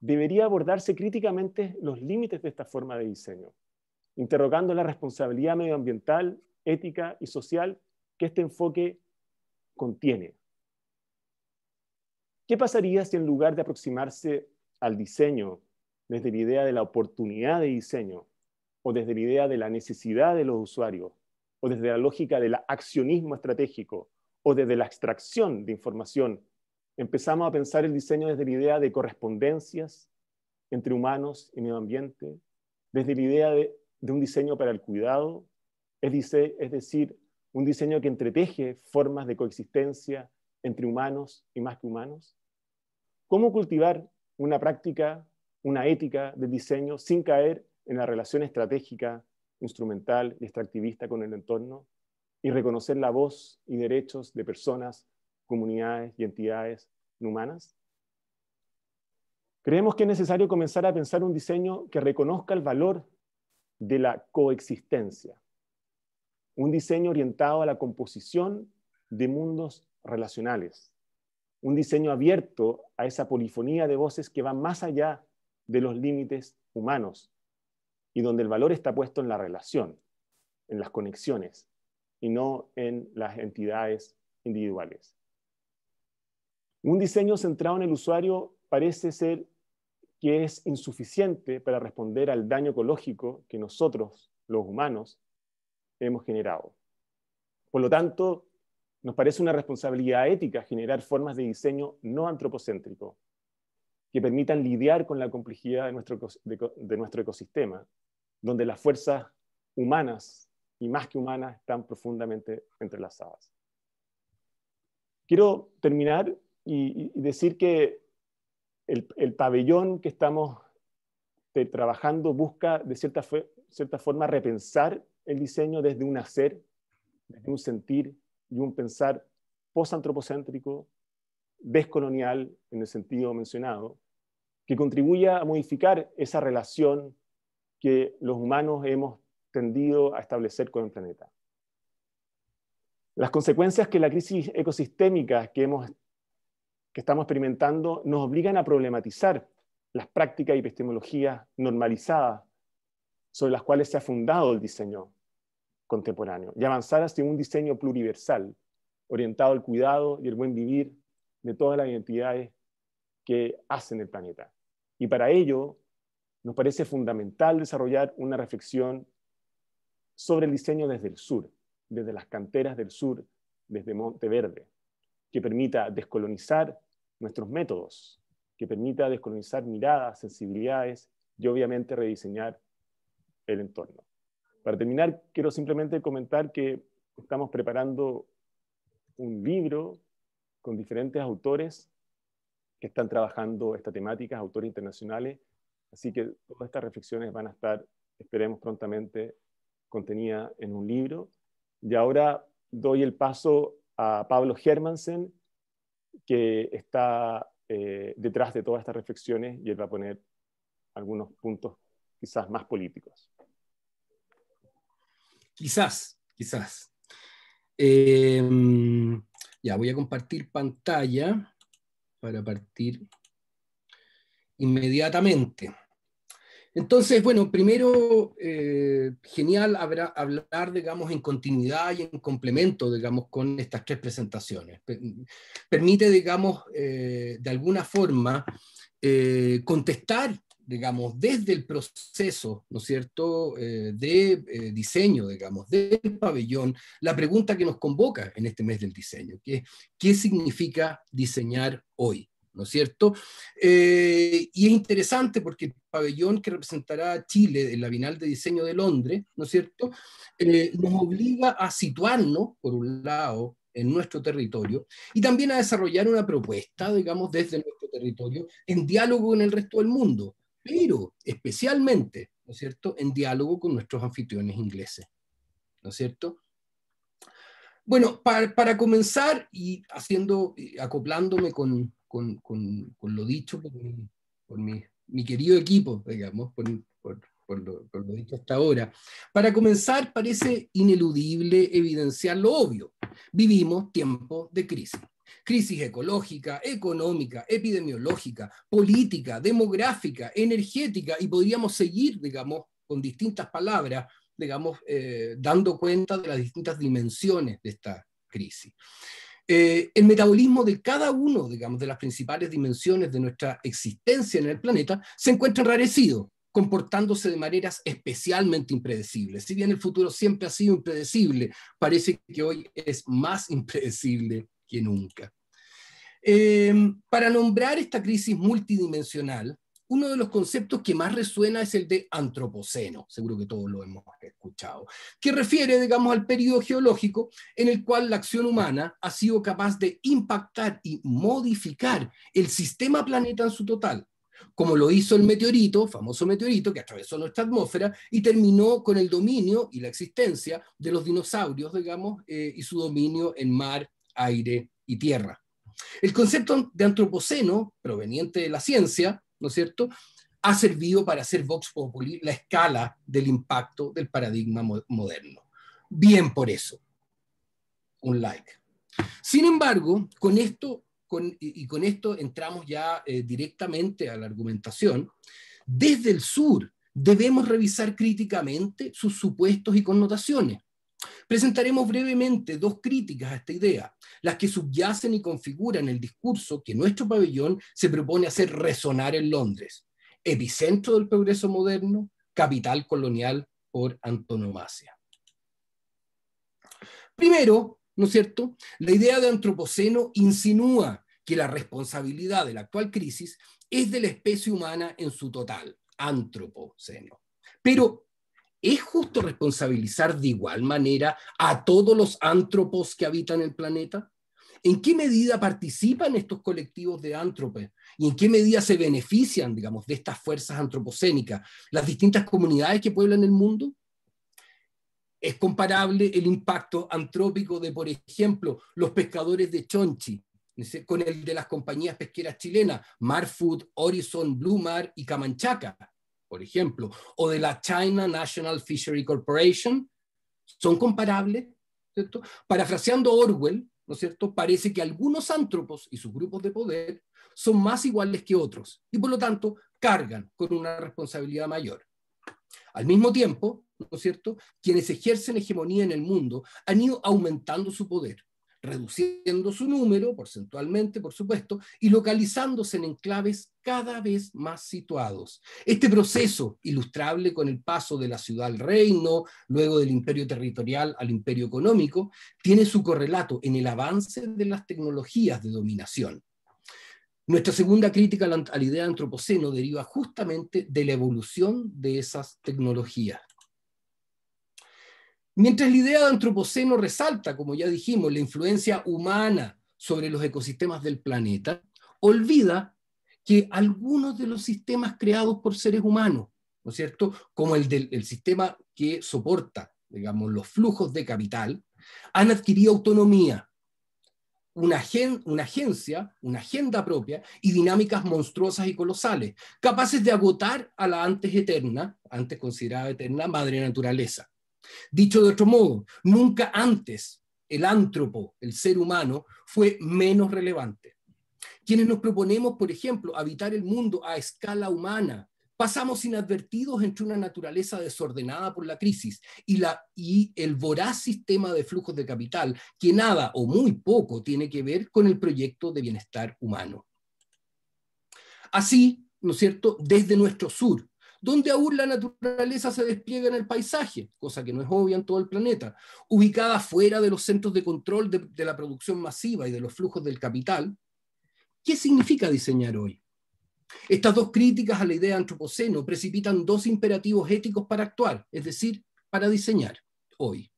Speaker 4: debería abordarse críticamente los límites de esta forma de diseño, interrogando la responsabilidad medioambiental, ética y social que este enfoque contiene. ¿Qué pasaría si en lugar de aproximarse al diseño desde la idea de la oportunidad de diseño, o desde la idea de la necesidad de los usuarios, o desde la lógica del accionismo estratégico, o desde la extracción de información, empezamos a pensar el diseño desde la idea de correspondencias entre humanos y medio ambiente, desde la idea de, un diseño para el cuidado, es, es decir, un diseño que entreteje formas de coexistencia entre humanos y más que humanos. ¿Cómo cultivar una práctica una ética de diseño sin caer en la relación estratégica, instrumental y extractivista con el entorno y reconocer la voz y derechos de personas, comunidades y entidades humanas? Creemos que es necesario comenzar a pensar un diseño que reconozca el valor de la coexistencia, un diseño orientado a la composición de mundos relacionales, un diseño abierto a esa polifonía de voces que va más allá de los límites humanos y donde el valor está puesto en la relación, en las conexiones y no en las entidades individuales. Un diseño centrado en el usuario parece ser que es insuficiente para responder al daño ecológico que nosotros, los humanos, hemos generado. Por lo tanto, nos parece una responsabilidad ética generar formas de diseño no antropocéntrico, que permitan lidiar con la complejidad de nuestro, de, nuestro ecosistema, donde las fuerzas humanas y más que humanas están profundamente entrelazadas. Quiero terminar y, decir que el, pabellón que estamos eh, trabajando busca de cierta, cierta forma repensar el diseño desde un hacer, desde un sentir y un pensar posantropocéntrico, descolonial en el sentido mencionado, que contribuya a modificar esa relación que los humanos hemos tendido a establecer con el planeta. Las consecuencias que la crisis ecosistémica que, hemos, que estamos experimentando nos obligan a problematizar las prácticas y epistemologías normalizadas sobre las cuales se ha fundado el diseño contemporáneo y avanzar hacia un diseño pluriversal orientado al cuidado y el buen vivir de todas las identidades que hacen el planeta. Y para ello nos parece fundamental desarrollar una reflexión sobre el diseño desde el sur, desde las canteras del sur, desde Monteverde, que permita descolonizar nuestros métodos, que permita descolonizar miradas, sensibilidades y obviamente rediseñar el entorno. Para terminar, quiero simplemente comentar que estamos preparando un libro con diferentes autores que están trabajando esta temática, autores internacionales. Así que todas estas reflexiones van a estar, esperemos prontamente, contenidas en un libro. Y ahora doy el paso a Pablo Hermansen, que está eh, detrás de todas estas reflexiones y él va a poner algunos puntos quizás más políticos. Quizás, quizás. Em, ya voy a compartir
Speaker 5: pantalla para partir inmediatamente. Entonces, bueno, primero, eh, genial hablar, digamos, en continuidad y en complemento, digamos, con estas tres presentaciones. Permite, digamos, eh, de alguna forma eh, contestar digamos, desde el proceso, ¿no es cierto?, eh, de eh, diseño, digamos, del pabellón, la pregunta que nos convoca en este mes del diseño, que ¿qué significa diseñar hoy? ¿No es cierto? Eh, y es interesante porque el pabellón que representará a Chile en la Bienal de Diseño de Londres, ¿no es cierto?, nos obliga a situarnos, por un lado, en nuestro territorio y también a desarrollar una propuesta, digamos, desde nuestro territorio en diálogo con el resto del mundo pero especialmente, ¿no es cierto?, en diálogo con nuestros anfitriones ingleses, ¿no es cierto? Bueno, para, comenzar y haciendo, acoplándome con, con, con, lo dicho por, mi, por mi, querido equipo, digamos, por, por lo, dicho hasta ahora. Para comenzar, parece ineludible evidenciar lo obvio. Vivimos tiempos de crisis. Crisis ecológica, económica, epidemiológica, política, demográfica, energética, y podríamos seguir, digamos, con distintas palabras, digamos, eh, dando cuenta de las distintas dimensiones de esta crisis. Eh, el metabolismo de cada uno, digamos, de las principales dimensiones de nuestra existencia en el planeta se encuentra enrarecido, comportándose de maneras especialmente impredecibles. Si bien el futuro siempre ha sido impredecible, parece que hoy es más impredecible que nunca. Em, para nombrar esta crisis multidimensional, uno de los conceptos que más resuena es el de antropoceno, seguro que todos lo hemos escuchado, que refiere, digamos, al periodo geológico en el cual la acción humana ha sido capaz de impactar y modificar el sistema planeta en su total, como lo hizo el meteorito, famoso meteorito, que atravesó nuestra atmósfera y terminó con el dominio y la existencia de los dinosaurios, digamos, eh, y su dominio en mar aire y tierra. El concepto de antropoceno, proveniente de la ciencia, ¿no es cierto?, ha servido para hacer Vox Populi la escala del impacto del paradigma moderno. Bien por eso. Un like. Sin embargo, con esto, y con esto entramos ya eh, directamente a la argumentación, desde el sur debemos revisar críticamente sus supuestos y connotaciones Presentaremos brevemente dos críticas a esta idea, las que subyacen y configuran el discurso que nuestro pabellón se propone hacer resonar en Londres, epicentro del progreso moderno, capital colonial por antonomasia. Primero, ¿no es cierto? La idea de antropoceno insinúa que la responsabilidad de la actual crisis es de la especie humana en su total, antropoceno. Pero ¿es justo responsabilizar de igual manera a todos los antropos que habitan el planeta? ¿En qué medida participan estos colectivos de antropes ¿Y en qué medida se benefician, digamos, de estas fuerzas antropocénicas las distintas comunidades que pueblan el mundo? ¿Es comparable el impacto antrópico de, por ejemplo, los pescadores de Chonchi con el de las compañías pesqueras chilenas, Marfood, Horizon, Blue Mar y Camanchaca? por ejemplo, o de la China National Fishery Corporation, son comparables. ¿cierto? Parafraseando Orwell, ¿no es cierto? Parece que algunos antropos y sus grupos de poder son más iguales que otros y por lo tanto cargan con una responsabilidad mayor. Al mismo tiempo, ¿no es cierto? Quienes ejercen hegemonía en el mundo han ido aumentando su poder reduciendo su número, porcentualmente, por supuesto, y localizándose en enclaves cada vez más situados. Este proceso, ilustrable con el paso de la ciudad al reino, luego del imperio territorial al imperio económico, tiene su correlato en el avance de las tecnologías de dominación. Nuestra segunda crítica a la, idea de antropoceno deriva justamente de la evolución de esas tecnologías. Mientras la idea de antropoceno resalta, como ya dijimos, la influencia humana sobre los ecosistemas del planeta, olvida que algunos de los sistemas creados por seres humanos, ¿no cierto? Como el del sistema que soporta, digamos, los flujos de capital, han adquirido autonomía, una, una agencia, una agenda propia y dinámicas monstruosas y colosales, capaces de agotar a la antes eterna, antes considerada eterna, madre naturaleza. Dicho de otro modo, nunca antes el antropo, el ser humano, fue menos relevante. Quienes nos proponemos, por ejemplo, habitar el mundo a escala humana, pasamos inadvertidos entre una naturaleza desordenada por la crisis y, la, y el voraz sistema de flujos de capital, que nada o muy poco tiene que ver con el proyecto de bienestar humano. Así, ¿no es cierto?, desde nuestro sur, donde aún la naturaleza se despliega en el paisaje, cosa que no es obvia en todo el planeta, ubicada fuera de los centros de control de, la producción masiva y de los flujos del capital, ¿qué significa diseñar hoy? Estas dos críticas a la idea antropoceno precipitan dos imperativos éticos para actuar, es decir, para diseñar hoy.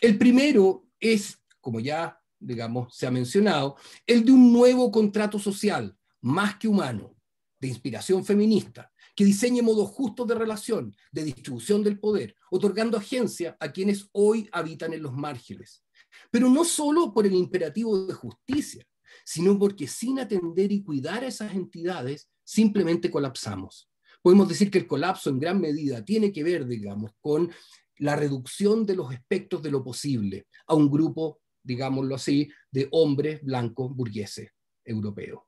Speaker 5: El primero es, como ya digamos se ha mencionado, el de un nuevo contrato social, más que humano, de inspiración feminista, que diseñe modos justos de relación, de distribución del poder, otorgando agencia a quienes hoy habitan en los márgenes. Pero no solo por el imperativo de justicia, sino porque sin atender y cuidar a esas entidades, simplemente colapsamos. Podemos decir que el colapso en gran medida tiene que ver, digamos, con la reducción de los aspectos de lo posible a un grupo, digámoslo así, de hombres blancos burgueses europeos.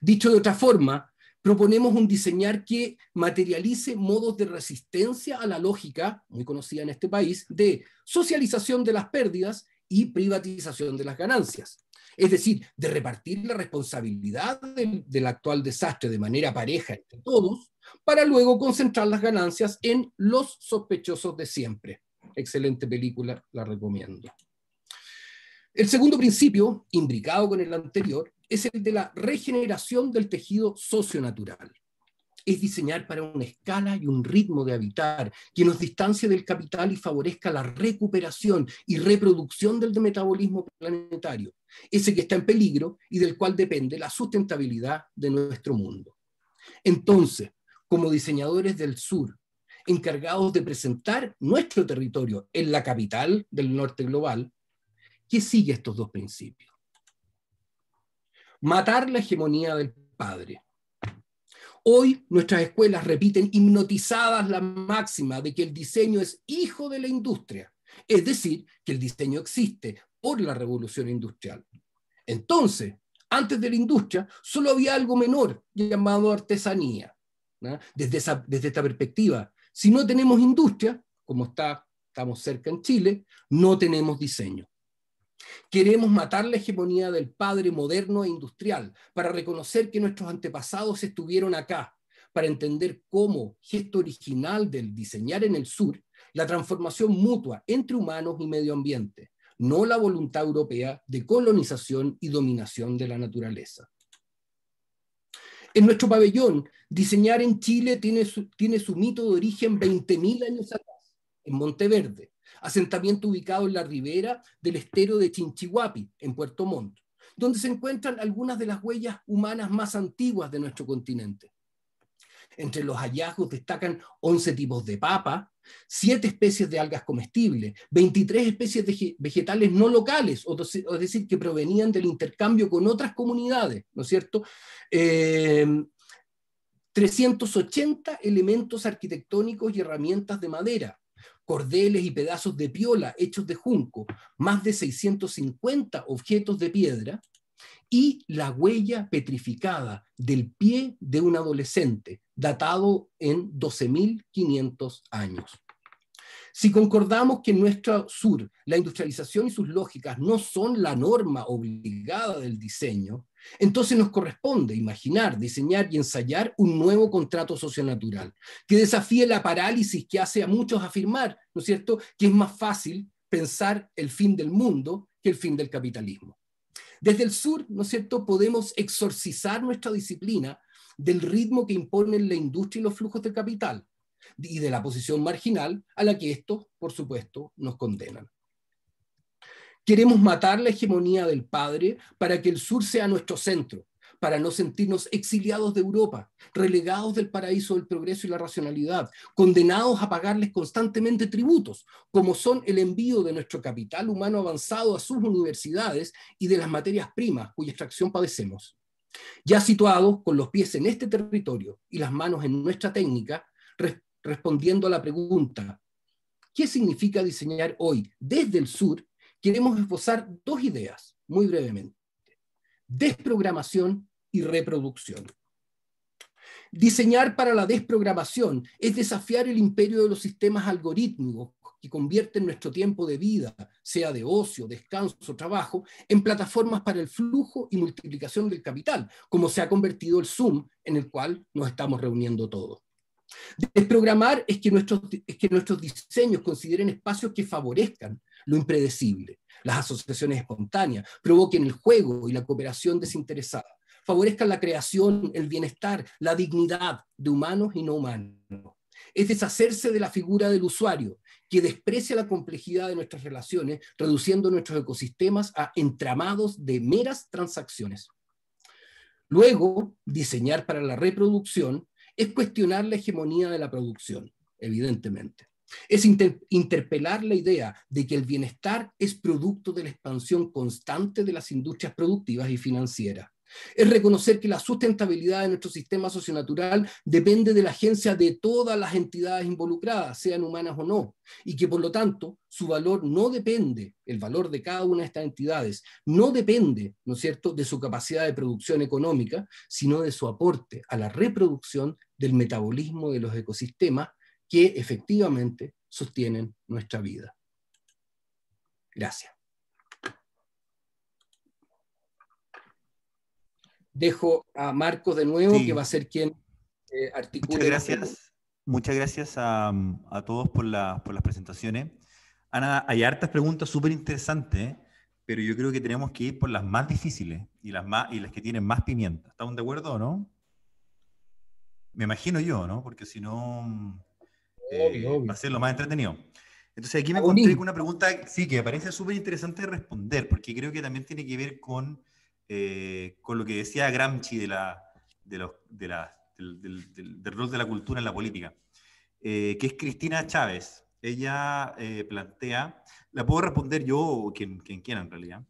Speaker 5: Dicho de otra forma, proponemos un diseñar que materialice modos de resistencia a la lógica, muy conocida en este país, de socialización de las pérdidas y privatización de las ganancias. Es decir, de repartir la responsabilidad del, actual desastre de manera pareja entre todos, para luego concentrar las ganancias en los sospechosos de siempre. Excelente película, la recomiendo. El segundo principio, imbricado con el anterior, es el de la regeneración del tejido socio-natural. Es diseñar para una escala y un ritmo de habitar que nos distancie del capital y favorezca la recuperación y reproducción del metabolismo planetario, ese que está en peligro y del cual depende la sustentabilidad de nuestro mundo. Entonces, como diseñadores del sur, encargados de presentar nuestro territorio en la capital del norte global, ¿qué sigue estos dos principios? matar la hegemonía del padre. Hoy nuestras escuelas repiten hipnotizadas la máxima de que el diseño es hijo de la industria, es decir, que el diseño existe por la revolución industrial. Entonces, antes de la industria, solo había algo menor llamado artesanía. Desde, desde esta perspectiva, si no tenemos industria, como está, estamos cerca en Chile, no tenemos diseño. Queremos matar la hegemonía del padre moderno e industrial para reconocer que nuestros antepasados estuvieron acá, para entender cómo, gesto original del diseñar en el sur, la transformación mutua entre humanos y medio ambiente, no la voluntad europea de colonización y dominación de la naturaleza. En nuestro pabellón, diseñar en Chile tiene su, tiene su mito de origen 20.000 años atrás, en Monteverde, asentamiento ubicado en la ribera del estero de Chinchihuapi, en Puerto Montt, donde se encuentran algunas de las huellas humanas más antiguas de nuestro continente. Entre los hallazgos destacan 11 tipos de papa, 7 especies de algas comestibles, 23 especies de vegetales no locales, o es decir, que provenían del intercambio con otras comunidades, ¿no es cierto? 380 em, elementos arquitectónicos y herramientas de madera, cordeles y pedazos de piola hechos de junco, más de 650 objetos de piedra y la huella petrificada del pie de un adolescente, datado en 12.500 años. Si concordamos que en nuestro sur la industrialización y sus lógicas no son la norma obligada del diseño, entonces nos corresponde imaginar, diseñar y ensayar un nuevo contrato socio-natural que desafíe la parálisis que hace a muchos afirmar, ¿no es cierto?, que es más fácil pensar el fin del mundo que el fin del capitalismo. Desde el sur, ¿no es cierto?, podemos exorcizar nuestra disciplina del ritmo que imponen la industria y los flujos del capital y de la posición marginal a la que estos, por supuesto, nos condenan. Queremos matar la hegemonía del Padre para que el sur sea nuestro centro, para no sentirnos exiliados de Europa, relegados del paraíso del progreso y la racionalidad, condenados a pagarles constantemente tributos, como son el envío de nuestro capital humano avanzado a sus universidades y de las materias primas cuya extracción padecemos. Ya situados con los pies en este territorio y las manos en nuestra técnica, respondiendo a la pregunta, ¿qué significa diseñar hoy desde el sur queremos esbozar dos ideas muy brevemente. Desprogramación y reproducción. Diseñar para la desprogramación es desafiar el imperio de los sistemas algorítmicos que convierten nuestro tiempo de vida, sea de ocio, descanso, o trabajo, en plataformas para el flujo y multiplicación del capital, como se ha convertido el Zoom en el cual nos estamos reuniendo todos. Desprogramar es que, nuestros, es que nuestros diseños consideren espacios que favorezcan lo impredecible, las asociaciones espontáneas, provoquen el juego y la cooperación desinteresada, favorezcan la creación, el bienestar, la dignidad de humanos y no humanos. Es deshacerse de la figura del usuario, que desprecia la complejidad de nuestras relaciones, reduciendo nuestros ecosistemas a entramados de meras transacciones. Luego, diseñar para la reproducción es cuestionar la hegemonía de la producción, evidentemente. Es interpelar la idea de que el bienestar es producto de la expansión constante de las industrias productivas y financieras. Es reconocer que la sustentabilidad de nuestro sistema socionatural depende de la agencia de todas las entidades involucradas, sean humanas o no, y que por lo tanto su valor no depende, el valor de cada una de estas entidades, no depende, ¿no es cierto?, de su capacidad de producción económica, sino de su aporte a la reproducción del metabolismo de los ecosistemas que efectivamente sostienen nuestra vida. Gracias. Dejo a Marcos de nuevo, que va a ser quien eh, Muchas gracias.
Speaker 2: Muchas gracias a, todos por, las presentaciones. Ana, hay hartas preguntas súper interesantes, ¿eh? pero yo creo que tenemos que ir por las más difíciles y las, más, y las que tienen más pimienta. ¿Estamos de acuerdo o no? Me imagino yo, ¿no? Porque si no, mm, Obvio, Va a ser lo más entretenido. Entonces aquí me encontré con una pregunta, sí, que parece súper interesante responder, porque creo que también tiene que ver con, eh, con lo que decía Gramsci de la, de los, de la, del, rol de la cultura en la política, eh, que es Cristina Chávez. Ella eh, plantea, la puedo responder yo o quien, quien quiera en realidad,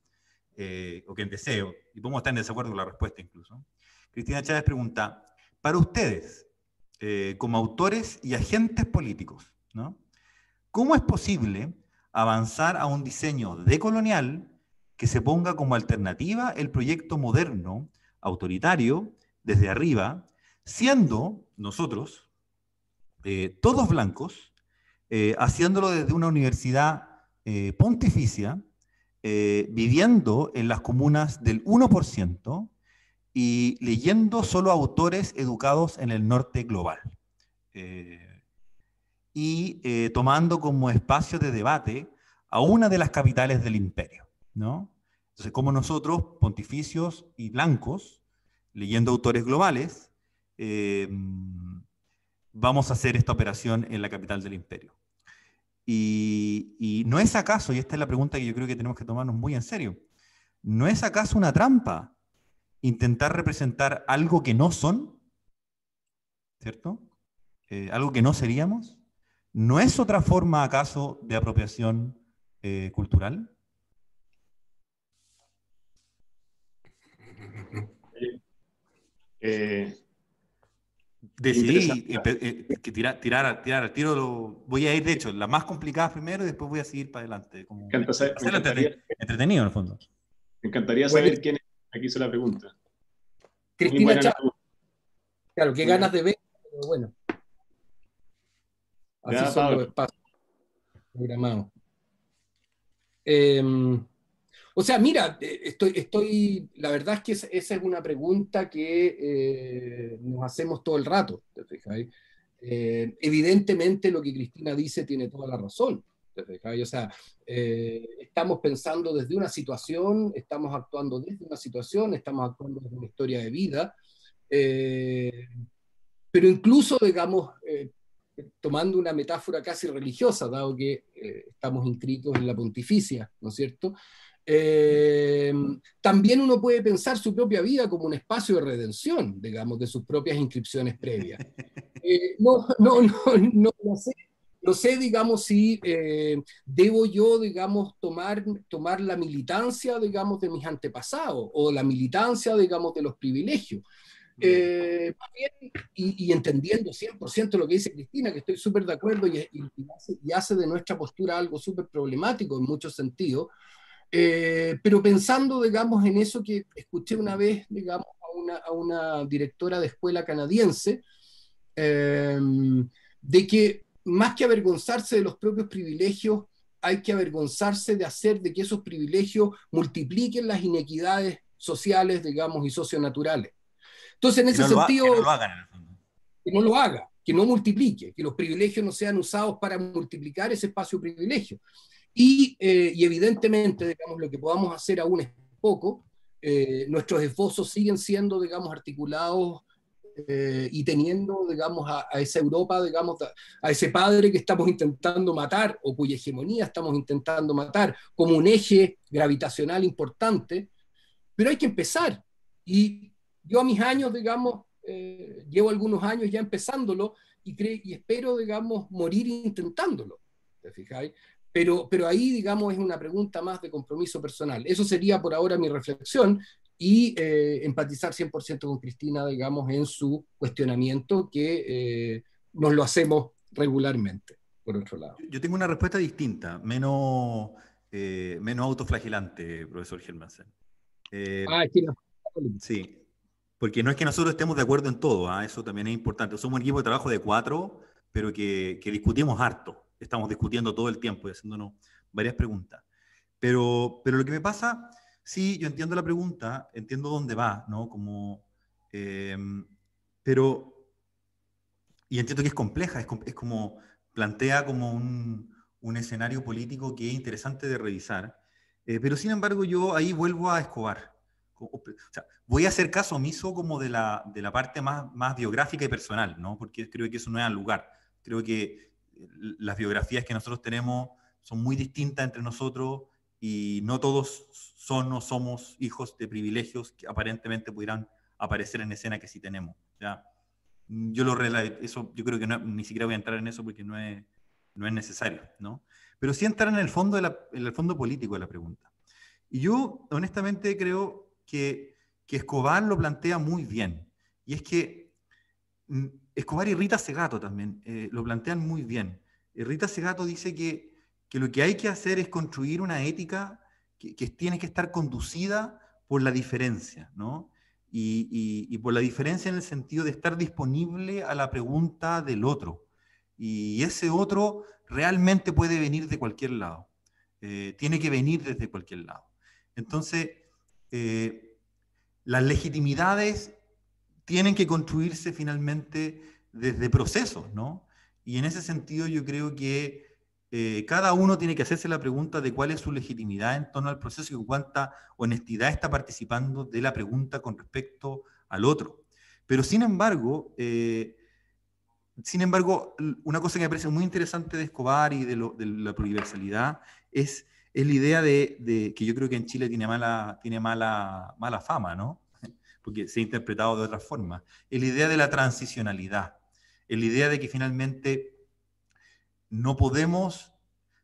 Speaker 2: o quien deseo, y podemos estar en desacuerdo con la respuesta incluso. Cristina Chávez pregunta, para ustedes, eh, como autores y agentes políticos. ¿no? ¿Cómo es posible avanzar a un diseño decolonial que se ponga como alternativa el proyecto moderno, autoritario, desde arriba, siendo nosotros eh, todos blancos, eh, haciéndolo desde una universidad pontificia, viviendo en las comunas del 1%, y leyendo solo autores educados en el norte global. Eh, y eh, tomando como espacio de debate a una de las capitales del imperio. ¿no? Entonces, como nosotros, pontificios y blancos, leyendo autores globales, em, vamos a hacer esta operación en la capital del imperio. Y, y, no es acaso, y esta es la pregunta que yo creo que tenemos que tomarnos muy en serio, ¿no es acaso una trampa intentar representar algo que no son, ¿cierto? Eh, algo que no seríamos, ¿no es otra forma acaso de apropiación eh, cultural? Decidí eh, que tirar, tirar, tirar al tiro, voy a ir de hecho, la más complicada primero y después voy a seguir para adelante. Como, entretenido,
Speaker 4: en el fondo. Me encantaría saber quién es aquí hizo la pregunta. Cristina Chávez. Claro, qué ganas
Speaker 5: de ver, bueno. Así son los espacios programados. Em, o sea, mira, eh, estoy, estoy, la verdad es que esa es una pregunta que eh, nos hacemos todo el rato, eh, evidentemente lo que Cristina dice tiene toda la razón o sea, eh, estamos pensando desde una situación, estamos actuando desde una situación, estamos actuando desde una historia de vida. Eh, pero incluso, digamos, eh, tomando una metáfora casi religiosa, dado que estamos inscritos en la pontificia, ¿no es cierto? también uno puede pensar su propia vida como un espacio de redención, digamos, de sus propias inscripciones previas. no, no, no, no, sé, no sé, digamos, si eh, debo yo, digamos, tomar, tomar la militancia, digamos, de mis antepasados o la militancia, digamos, de los privilegios. Eh, y, entendiendo 100% lo que dice Cristina, que estoy súper de acuerdo y, hace, de nuestra postura algo súper problemático en muchos sentidos, eh, pero pensando, digamos, en eso que escuché una vez, digamos, a una directora de escuela canadiense, de que más que avergonzarse de los propios privilegios, hay que avergonzarse de hacer de que esos privilegios multipliquen las inequidades sociales, digamos, y socionaturales. Entonces, en ese sentido... que no lo Que no lo haga, que no multiplique, que los privilegios no sean usados para multiplicar ese espacio privilegio. Eh, y, evidentemente, digamos, lo que podamos hacer aún es poco. Eh, nuestros esfuerzos siguen siendo, digamos, articulados eh, y teniendo, digamos, a, esa Europa, digamos, a, ese padre que estamos intentando matar o cuya hegemonía estamos intentando matar como un eje gravitacional importante, pero hay que empezar. Y yo a mis años, digamos, eh, llevo algunos años ya empezándolo y, cre y espero, digamos, morir intentándolo. Pero, pero ahí, digamos, es una pregunta más de compromiso personal. Eso sería por ahora mi reflexión y eh, empatizar 100% con Cristina, digamos, en su cuestionamiento que eh, nos lo hacemos regularmente, por otro lado. Yo tengo una respuesta distinta,
Speaker 2: menos, eh, menos autoflagelante, profesor Germansen. ah, no. Sí, porque no es que nosotros estemos de acuerdo en todo, ah, eso también es importante. Somos un equipo de trabajo de cuatro, pero que, que, discutimos harto. Estamos discutiendo todo el tiempo y haciéndonos varias preguntas. Pero, pero lo que me pasa sí, yo entiendo la pregunta, entiendo dónde va, ¿no? Como, em, pero, y entiendo que es compleja, es, como, plantea como un, escenario político que es interesante de revisar, eh, pero sin embargo yo ahí vuelvo a Escobar. voy a hacer caso omiso como de la, parte más, más biográfica y personal, ¿no? Porque creo que eso no es al lugar. Creo que eh, las biografías que nosotros tenemos son muy distintas entre nosotros y no todos son o somos hijos de privilegios que aparentemente pudieran aparecer en escena que sí tenemos. ¿ya? Mm, yo lo eso yo creo que ni siquiera voy a entrar en eso porque no es, no es necesario, ¿no? Pero sí entrar en el fondo el fondo político de la pregunta. Y yo honestamente creo que, que Escobar lo plantea muy bien. Y es que mm, Escobar y Rita Segato también eh, lo plantean muy bien. Rita Segato dice que que lo que hay que hacer es construir una ética que, tiene que estar conducida por la diferencia, ¿no? Y, por la diferencia en el sentido de estar disponible a la pregunta del otro. Y ese otro realmente puede venir de cualquier lado, eh, tiene que venir desde cualquier lado. Entonces, eh, las legitimidades tienen que construirse finalmente desde procesos, ¿no? Y en ese sentido yo creo que eh, cada uno tiene que hacerse la pregunta de cuál es su legitimidad en torno al proceso y con cuánta honestidad está participando de la pregunta con respecto al otro. Pero sin embargo, eh, sin embargo, una cosa que me parece muy interesante de Escobar y de, la pluriversalidad es, es la idea de, que yo creo que en Chile tiene mala, tiene mala, mala fama, ¿no? Porque se ha interpretado de otra forma. Es la idea de la transicionalidad. Es la idea de que finalmente no podemos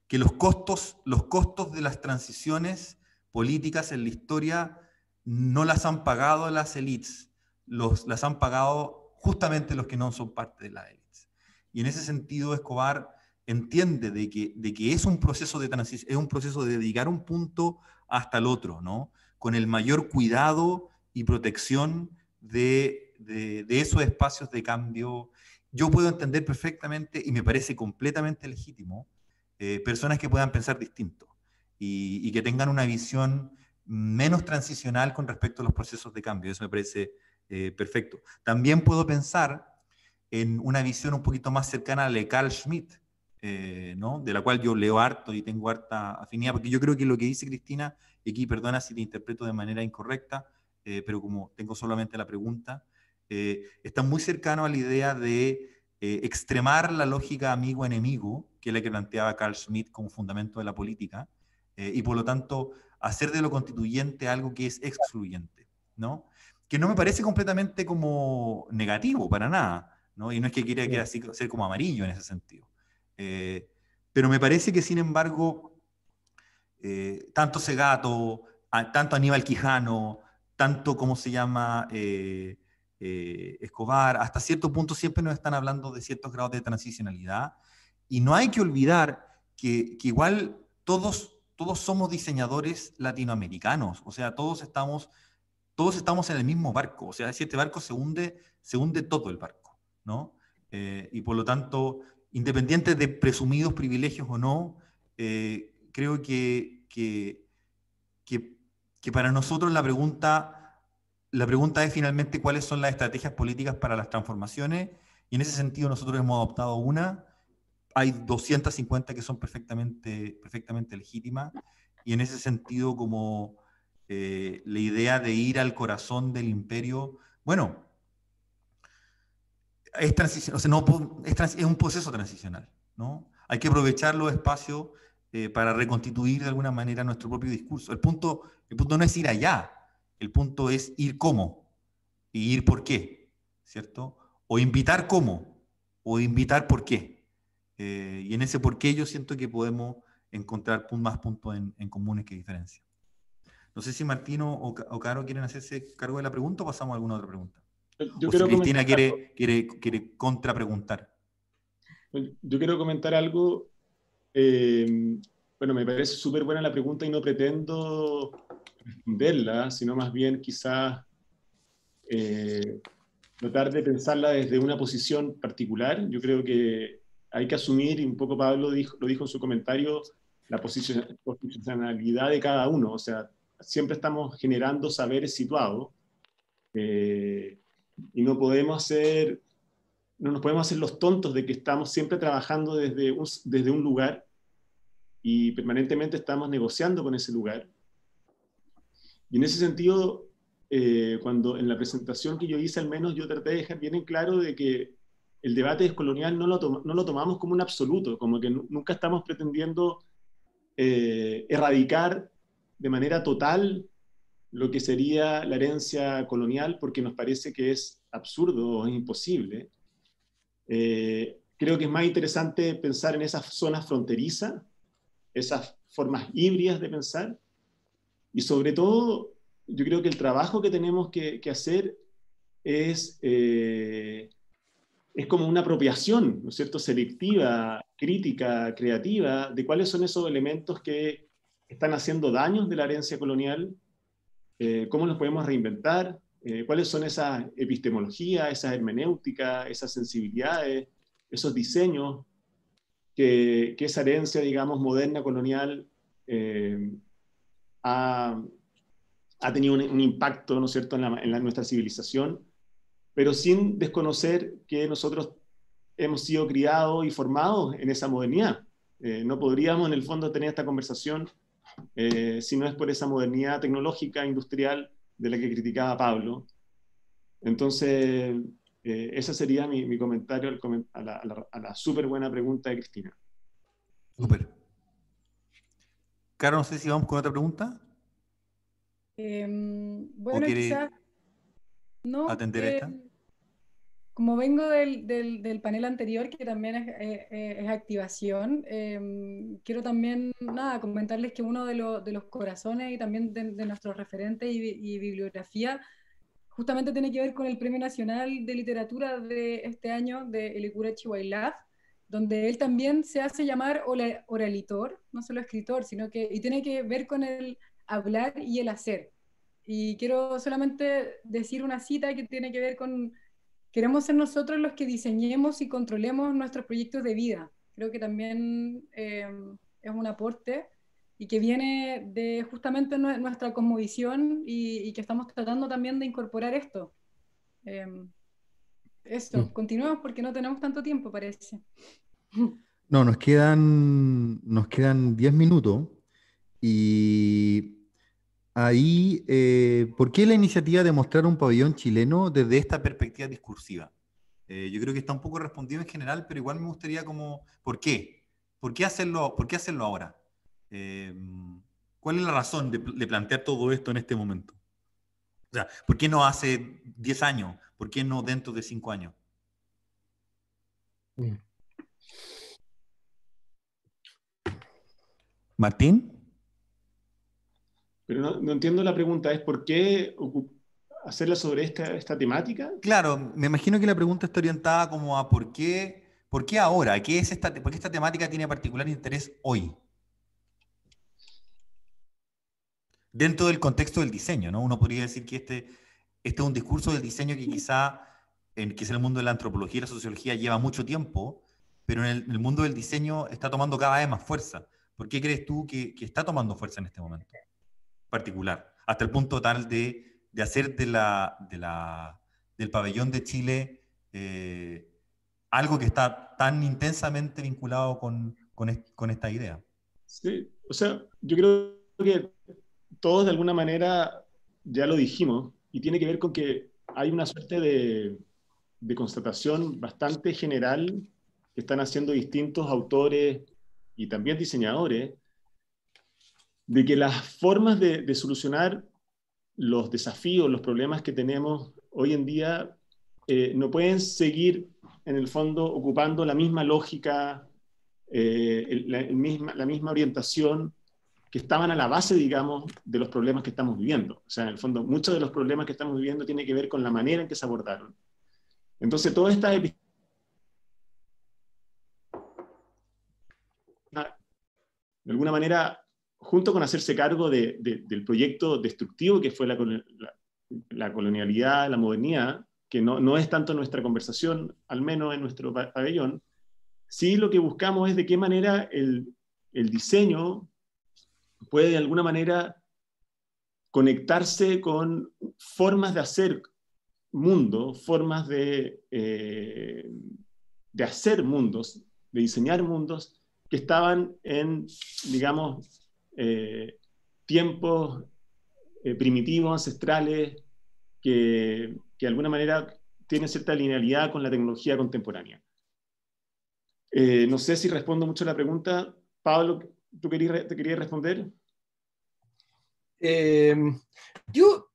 Speaker 2: que los costos, los costos de las transiciones políticas en la historia no las han pagado las élites, las han pagado justamente los que no son parte de las élites. Y en ese sentido, Escobar entiende de que, de que es un proceso de transición, es un proceso de llegar un punto hasta el otro, ¿no? Con el mayor cuidado y protección de, de esos espacios de cambio yo puedo entender perfectamente y me parece completamente legítimo eh, personas que puedan pensar distinto y, que tengan una visión menos transicional con respecto a los procesos de cambio. Eso me parece eh, perfecto. También puedo pensar en una visión un poquito más cercana a la de Carl Schmitt, eh, ¿no? de la cual yo leo harto y tengo harta afinidad, porque yo creo que lo que dice Cristina, y aquí perdona si te interpreto de manera incorrecta, pero como tengo solamente la pregunta, eh, está muy cercano a la idea de eh, extremar la lógica amigo-enemigo, que es la que planteaba Carl Schmitt como fundamento de la política, eh, y por lo tanto hacer de lo constituyente algo que es excluyente, ¿no? Que no me parece completamente como negativo, para nada, ¿no? Y no es que quiera que así, ser como amarillo en ese sentido. pero me parece que, sin embargo, tanto Segato, tanto Aníbal Quijano, tanto, ¿cómo se llama? Eh, Escobar, hasta cierto punto siempre nos están hablando de ciertos grados de transicionalidad. Y no hay que olvidar que, igual todos, todos somos diseñadores latinoamericanos, o sea, todos estamos, todos estamos en el mismo barco, o sea, si este barco se hunde, se hunde todo el barco, ¿no? Eh, y por lo tanto, independiente de presumidos privilegios o no, eh, creo que, que, que para nosotros la pregunta la pregunta es finalmente cuáles son las estrategias políticas para las transformaciones y en ese sentido nosotros hemos adoptado una. Hay 250 que son perfectamente, perfectamente legítimas y en ese sentido como eh, la idea de ir al corazón del imperio, bueno, es, un proceso transicional. ¿no? Hay que aprovechar los espacios eh, para reconstituir de alguna manera nuestro propio discurso. El punto, el punto no es ir allá, el punto es ir cómo y ir por qué, ¿cierto? O invitar cómo o invitar por qué. Eh, y en ese por qué yo siento que podemos encontrar más puntos en, comunes que diferencias. No sé si Martino o, o, Caro quieren hacerse cargo de la pregunta o pasamos a alguna otra pregunta. Yo o si Cristina quiere, quiere, quiere contrapreguntar.
Speaker 4: Yo quiero comentar algo. Eh, bueno, me parece súper buena la pregunta y no pretendo verla sino más bien quizás eh, tratar de pensarla desde una posición particular. Yo creo que hay que asumir, y un poco Pablo lo dijo en su comentario, la posicionalidad de cada uno. O sea, siempre estamos generando saberes situados eh, y no podemos hacer, no nos podemos hacer los tontos de que estamos siempre trabajando desde desde un lugar y permanentemente estamos negociando con ese lugar y en ese sentido, eh, cuando en la presentación que yo hice, al menos yo traté de dejar bien en claro de que el debate descolonial no lo, no lo tomamos como un absoluto, como que nunca estamos pretendiendo eh, erradicar de manera total lo que sería la herencia colonial, porque nos parece que es absurdo o es imposible. Eh, creo que es más interesante pensar en esas zonas fronterizas, esas formas híbridas de pensar, y sobre todo, yo creo que el trabajo que tenemos que, hacer es, eh, es como una apropiación, ¿no es cierto?, selectiva, crítica, creativa, de cuáles son esos elementos que están haciendo daños de la herencia colonial, eh, cómo los podemos reinventar, eh, cuáles son esas epistemologías, esas hermenéuticas, esas sensibilidades, esos diseños que, que esa herencia, digamos, moderna colonial ha, ha tenido un, impacto, ¿no es cierto?, en, nuestra civilización, pero sin desconocer que nosotros hemos sido criados y formados en esa modernidad. Eh, no podríamos, en el fondo, tener esta conversación eh, si no es por esa modernidad tecnológica, industrial, de la que criticaba Pablo. Entonces, eh, ese sería mi, comentario a la, súper buena pregunta de Cristina. Súper. Caro, no sé si vamos con otra pregunta.
Speaker 3: Em, bueno, quizás no, atender eh, esta. Como vengo del, panel anterior, que también es, eh, eh, activación, em, quiero también nada, comentarles que uno de, los corazones y también de, nuestro nuestros referentes y, bibliografía justamente tiene que ver con el Premio Nacional de Literatura de este año de Elicura Chihuahua donde él también se hace llamar oralitor, no solo escritor, sino que y tiene que ver con el hablar y el hacer. Y quiero solamente decir una cita que tiene que ver con, queremos ser nosotros los que diseñemos y controlemos nuestros proyectos de vida. Creo que también eh, es un aporte y que viene de justamente nuestra cosmovisión y, que estamos tratando también de incorporar esto. Eh, eso, mm. continuamos porque no tenemos tanto tiempo, parece.
Speaker 2: No, nos quedan, nos quedan 10 minutos y ahí, eh, ¿por qué la iniciativa de mostrar un pabellón chileno desde esta perspectiva discursiva? Eh, yo creo que está un poco respondido en general, pero igual me gustaría como, ¿por qué? ¿Por qué hacerlo, por hacerlo ahora? Em, ¿Cuál es la razón de, plantear todo esto en este momento? O sea, ¿por qué no hace 10 años? ¿Por qué no dentro de cinco años? Mm. Martín.
Speaker 4: Pero no, entiendo la pregunta, es por qué hacerla sobre esta, temática.
Speaker 2: Claro, me imagino que la pregunta está orientada como a por qué, por qué ahora, ¿Qué es esta, por qué esta temática tiene particular interés hoy. Dentro del contexto del diseño, ¿no? Uno podría decir que este, este es un discurso del diseño que quizá en, que es el mundo de la antropología y la sociología lleva mucho tiempo, pero en el, mundo del diseño está tomando cada vez más fuerza. ¿Por qué crees tú que, está tomando fuerza en este momento particular? Hasta el punto tal de, de hacer de la, de del pabellón de Chile eh, algo que está tan intensamente vinculado con, con esta idea.
Speaker 4: Sí, o sea, yo creo que todos de alguna manera ya lo dijimos, y tiene que ver con que hay una suerte de, constatación bastante general que están haciendo distintos autores y también diseñadores de que las formas de, solucionar los desafíos, los problemas que tenemos hoy en día, eh, no pueden seguir en el fondo ocupando la misma lógica, eh, misma, la misma orientación que estaban a la base, digamos, de los problemas que estamos viviendo. O sea, en el fondo, muchos de los problemas que estamos viviendo tienen que ver con la manera en que se abordaron. Entonces, toda esta de alguna manera, junto con hacerse cargo del proyecto destructivo que fue la, colonialidad, la modernidad, que no, es tanto nuestra conversación, al menos en nuestro pabellón, sí lo que buscamos es de qué manera el, el diseño puede de alguna manera conectarse con formas de hacer mundo, formas de, eh, de hacer mundos, de diseñar mundos que estaban en, digamos, eh, tiempos eh, primitivos, ancestrales, que, que, de alguna manera tienen cierta linealidad con la tecnología contemporánea. no sé si respondo mucho a la pregunta. Pablo, tú querías, te responder. Em, yo,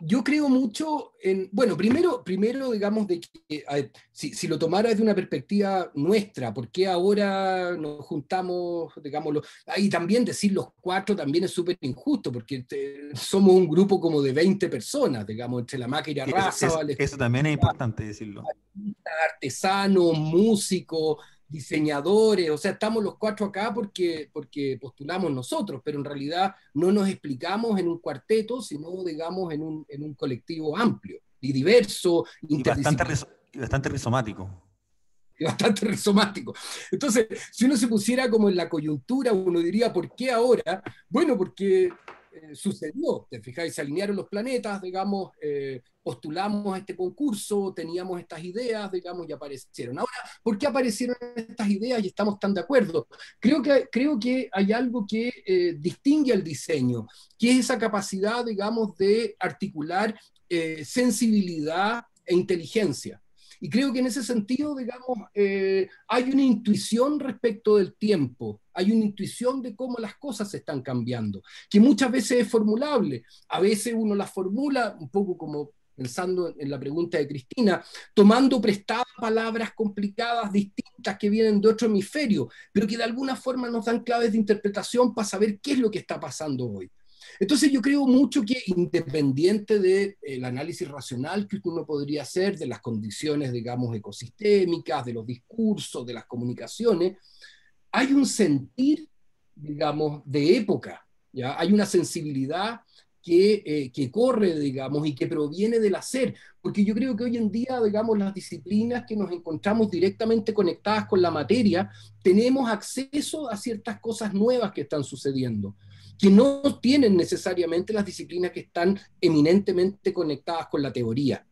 Speaker 5: yo creo mucho en, bueno, primero, primero digamos de si, lo tomara desde una perspectiva nuestra, porque ahora nos juntamos, digámoslo, ah, y también decir los cuatro también es súper injusto, porque somos un grupo como de 20 personas, digamos, entre la máquina raza, eso también es importante decirlo. Artesanos, músicos diseñadores, o sea, estamos los cuatro acá porque, porque postulamos nosotros, pero en realidad no nos explicamos en un cuarteto, sino, digamos, en un, colectivo amplio y diverso. bastante, y bastante rizomático. Y bastante rizomático. Entonces, si uno se pusiera como en la coyuntura, uno diría, ¿por qué ahora? Bueno, porque eh, sucedió, te fijáis, se alinearon los planetas, digamos, eh, postulamos este concurso, teníamos estas ideas, digamos, y aparecieron. Ahora, ¿por qué aparecieron estas ideas y estamos tan de acuerdo? Creo que, creo que hay algo que eh, distingue al diseño, que es esa capacidad, digamos, de articular sensibilidad e inteligencia. Y creo que en ese sentido, digamos, eh, hay una intuición respecto del tiempo, hay una intuición de cómo las cosas están cambiando, que muchas veces es formulable, a veces uno la formula un poco como pensando en la pregunta de Cristina, tomando prestadas palabras complicadas, distintas, que vienen de otro hemisferio, pero que de alguna forma nos dan claves de interpretación para saber qué es lo que está pasando hoy. Entonces yo creo mucho que independiente del eh, análisis racional que uno podría hacer de las condiciones, digamos, ecosistémicas, de los discursos, de las comunicaciones, hay un sentir, digamos, de época, Hay una sensibilidad que, eh, que, corre, digamos, y que proviene del hacer. Porque yo creo que hoy en día, digamos, las disciplinas que nos encontramos directamente conectadas con la materia, tenemos acceso a ciertas cosas nuevas que están sucediendo que no tienen necesariamente las disciplinas que están eminentemente conectadas con la teoría.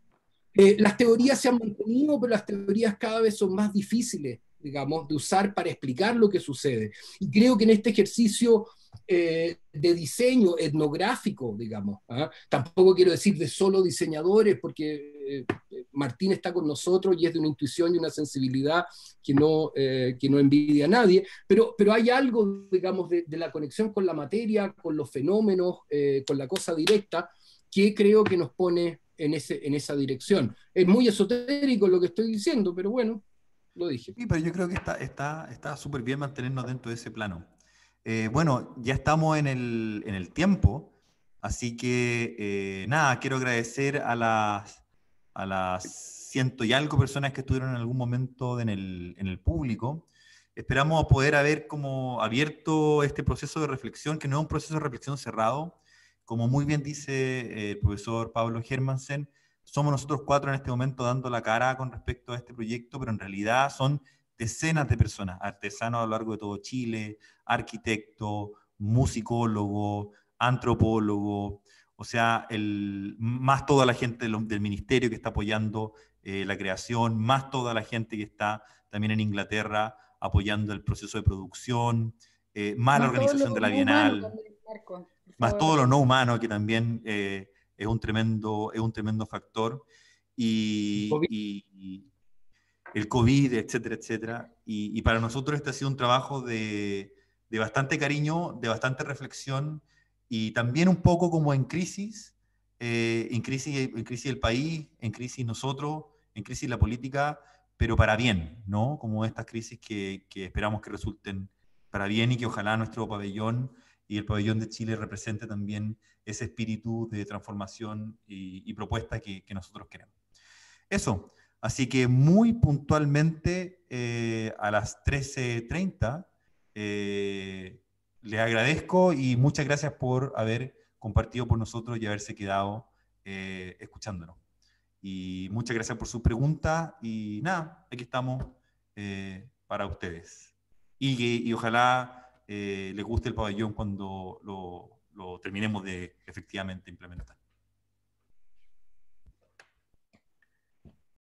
Speaker 5: Eh, las teorías se han mantenido, pero las teorías cada vez son más difíciles, digamos, de usar para explicar lo que sucede. Y creo que en este ejercicio eh, de diseño etnográfico, digamos. ¿ah? Tampoco quiero decir de solo diseñadores, porque eh, eh, Martín está con nosotros y es de una intuición y una sensibilidad que no, no envidia a nadie, pero, pero hay algo, digamos, de, la conexión con la materia, con los fenómenos, con la cosa directa, que creo que nos pone en, ese, en esa dirección. Es muy esotérico lo que estoy diciendo, pero bueno, lo dije. Sí, pero yo creo
Speaker 2: que está súper está, bien mantenernos dentro de ese plano. Eh, bueno, ya estamos en el, en el tiempo, así que eh, nada, quiero agradecer a las, a las ciento y algo personas que estuvieron en algún momento en el, en el público. Esperamos poder haber como abierto este proceso de reflexión, que no es un proceso de reflexión cerrado. Como muy bien dice eh, el profesor Pablo Germansen, somos nosotros cuatro en este momento dando la cara con respecto a este proyecto, pero en realidad son decenas de personas, artesanos a lo largo de todo Chile, arquitecto, musicólogo, antropólogo, o sea, más toda la gente del, ministerio que está apoyando eh, la creación, más toda la gente que está también en Inglaterra apoyando el proceso de producción, eh, más, la organización de la Bienal, más todo lo no humano que también eh, es, un tremendo, es un tremendo factor. y, el COVID, etcétera, etcétera. Y, para nosotros este ha sido un trabajo de, bastante cariño, de bastante reflexión y también un poco como en crisis, eh, en, crisis en crisis el país, en crisis nosotros, en crisis la política, pero para bien, ¿no? Como estas crisis que, esperamos que resulten para bien y que ojalá nuestro pabellón y el pabellón de Chile represente también ese espíritu de transformación y, propuesta que nosotros queremos. Eso, Así que muy puntualmente eh, a las 13.30 eh, les agradezco y muchas gracias por haber compartido por nosotros y haberse quedado eh, escuchándonos. Y muchas gracias por su pregunta y nada, aquí estamos eh, para ustedes. Y, ojalá les guste el pabellón cuando lo terminemos de efectivamente implementar.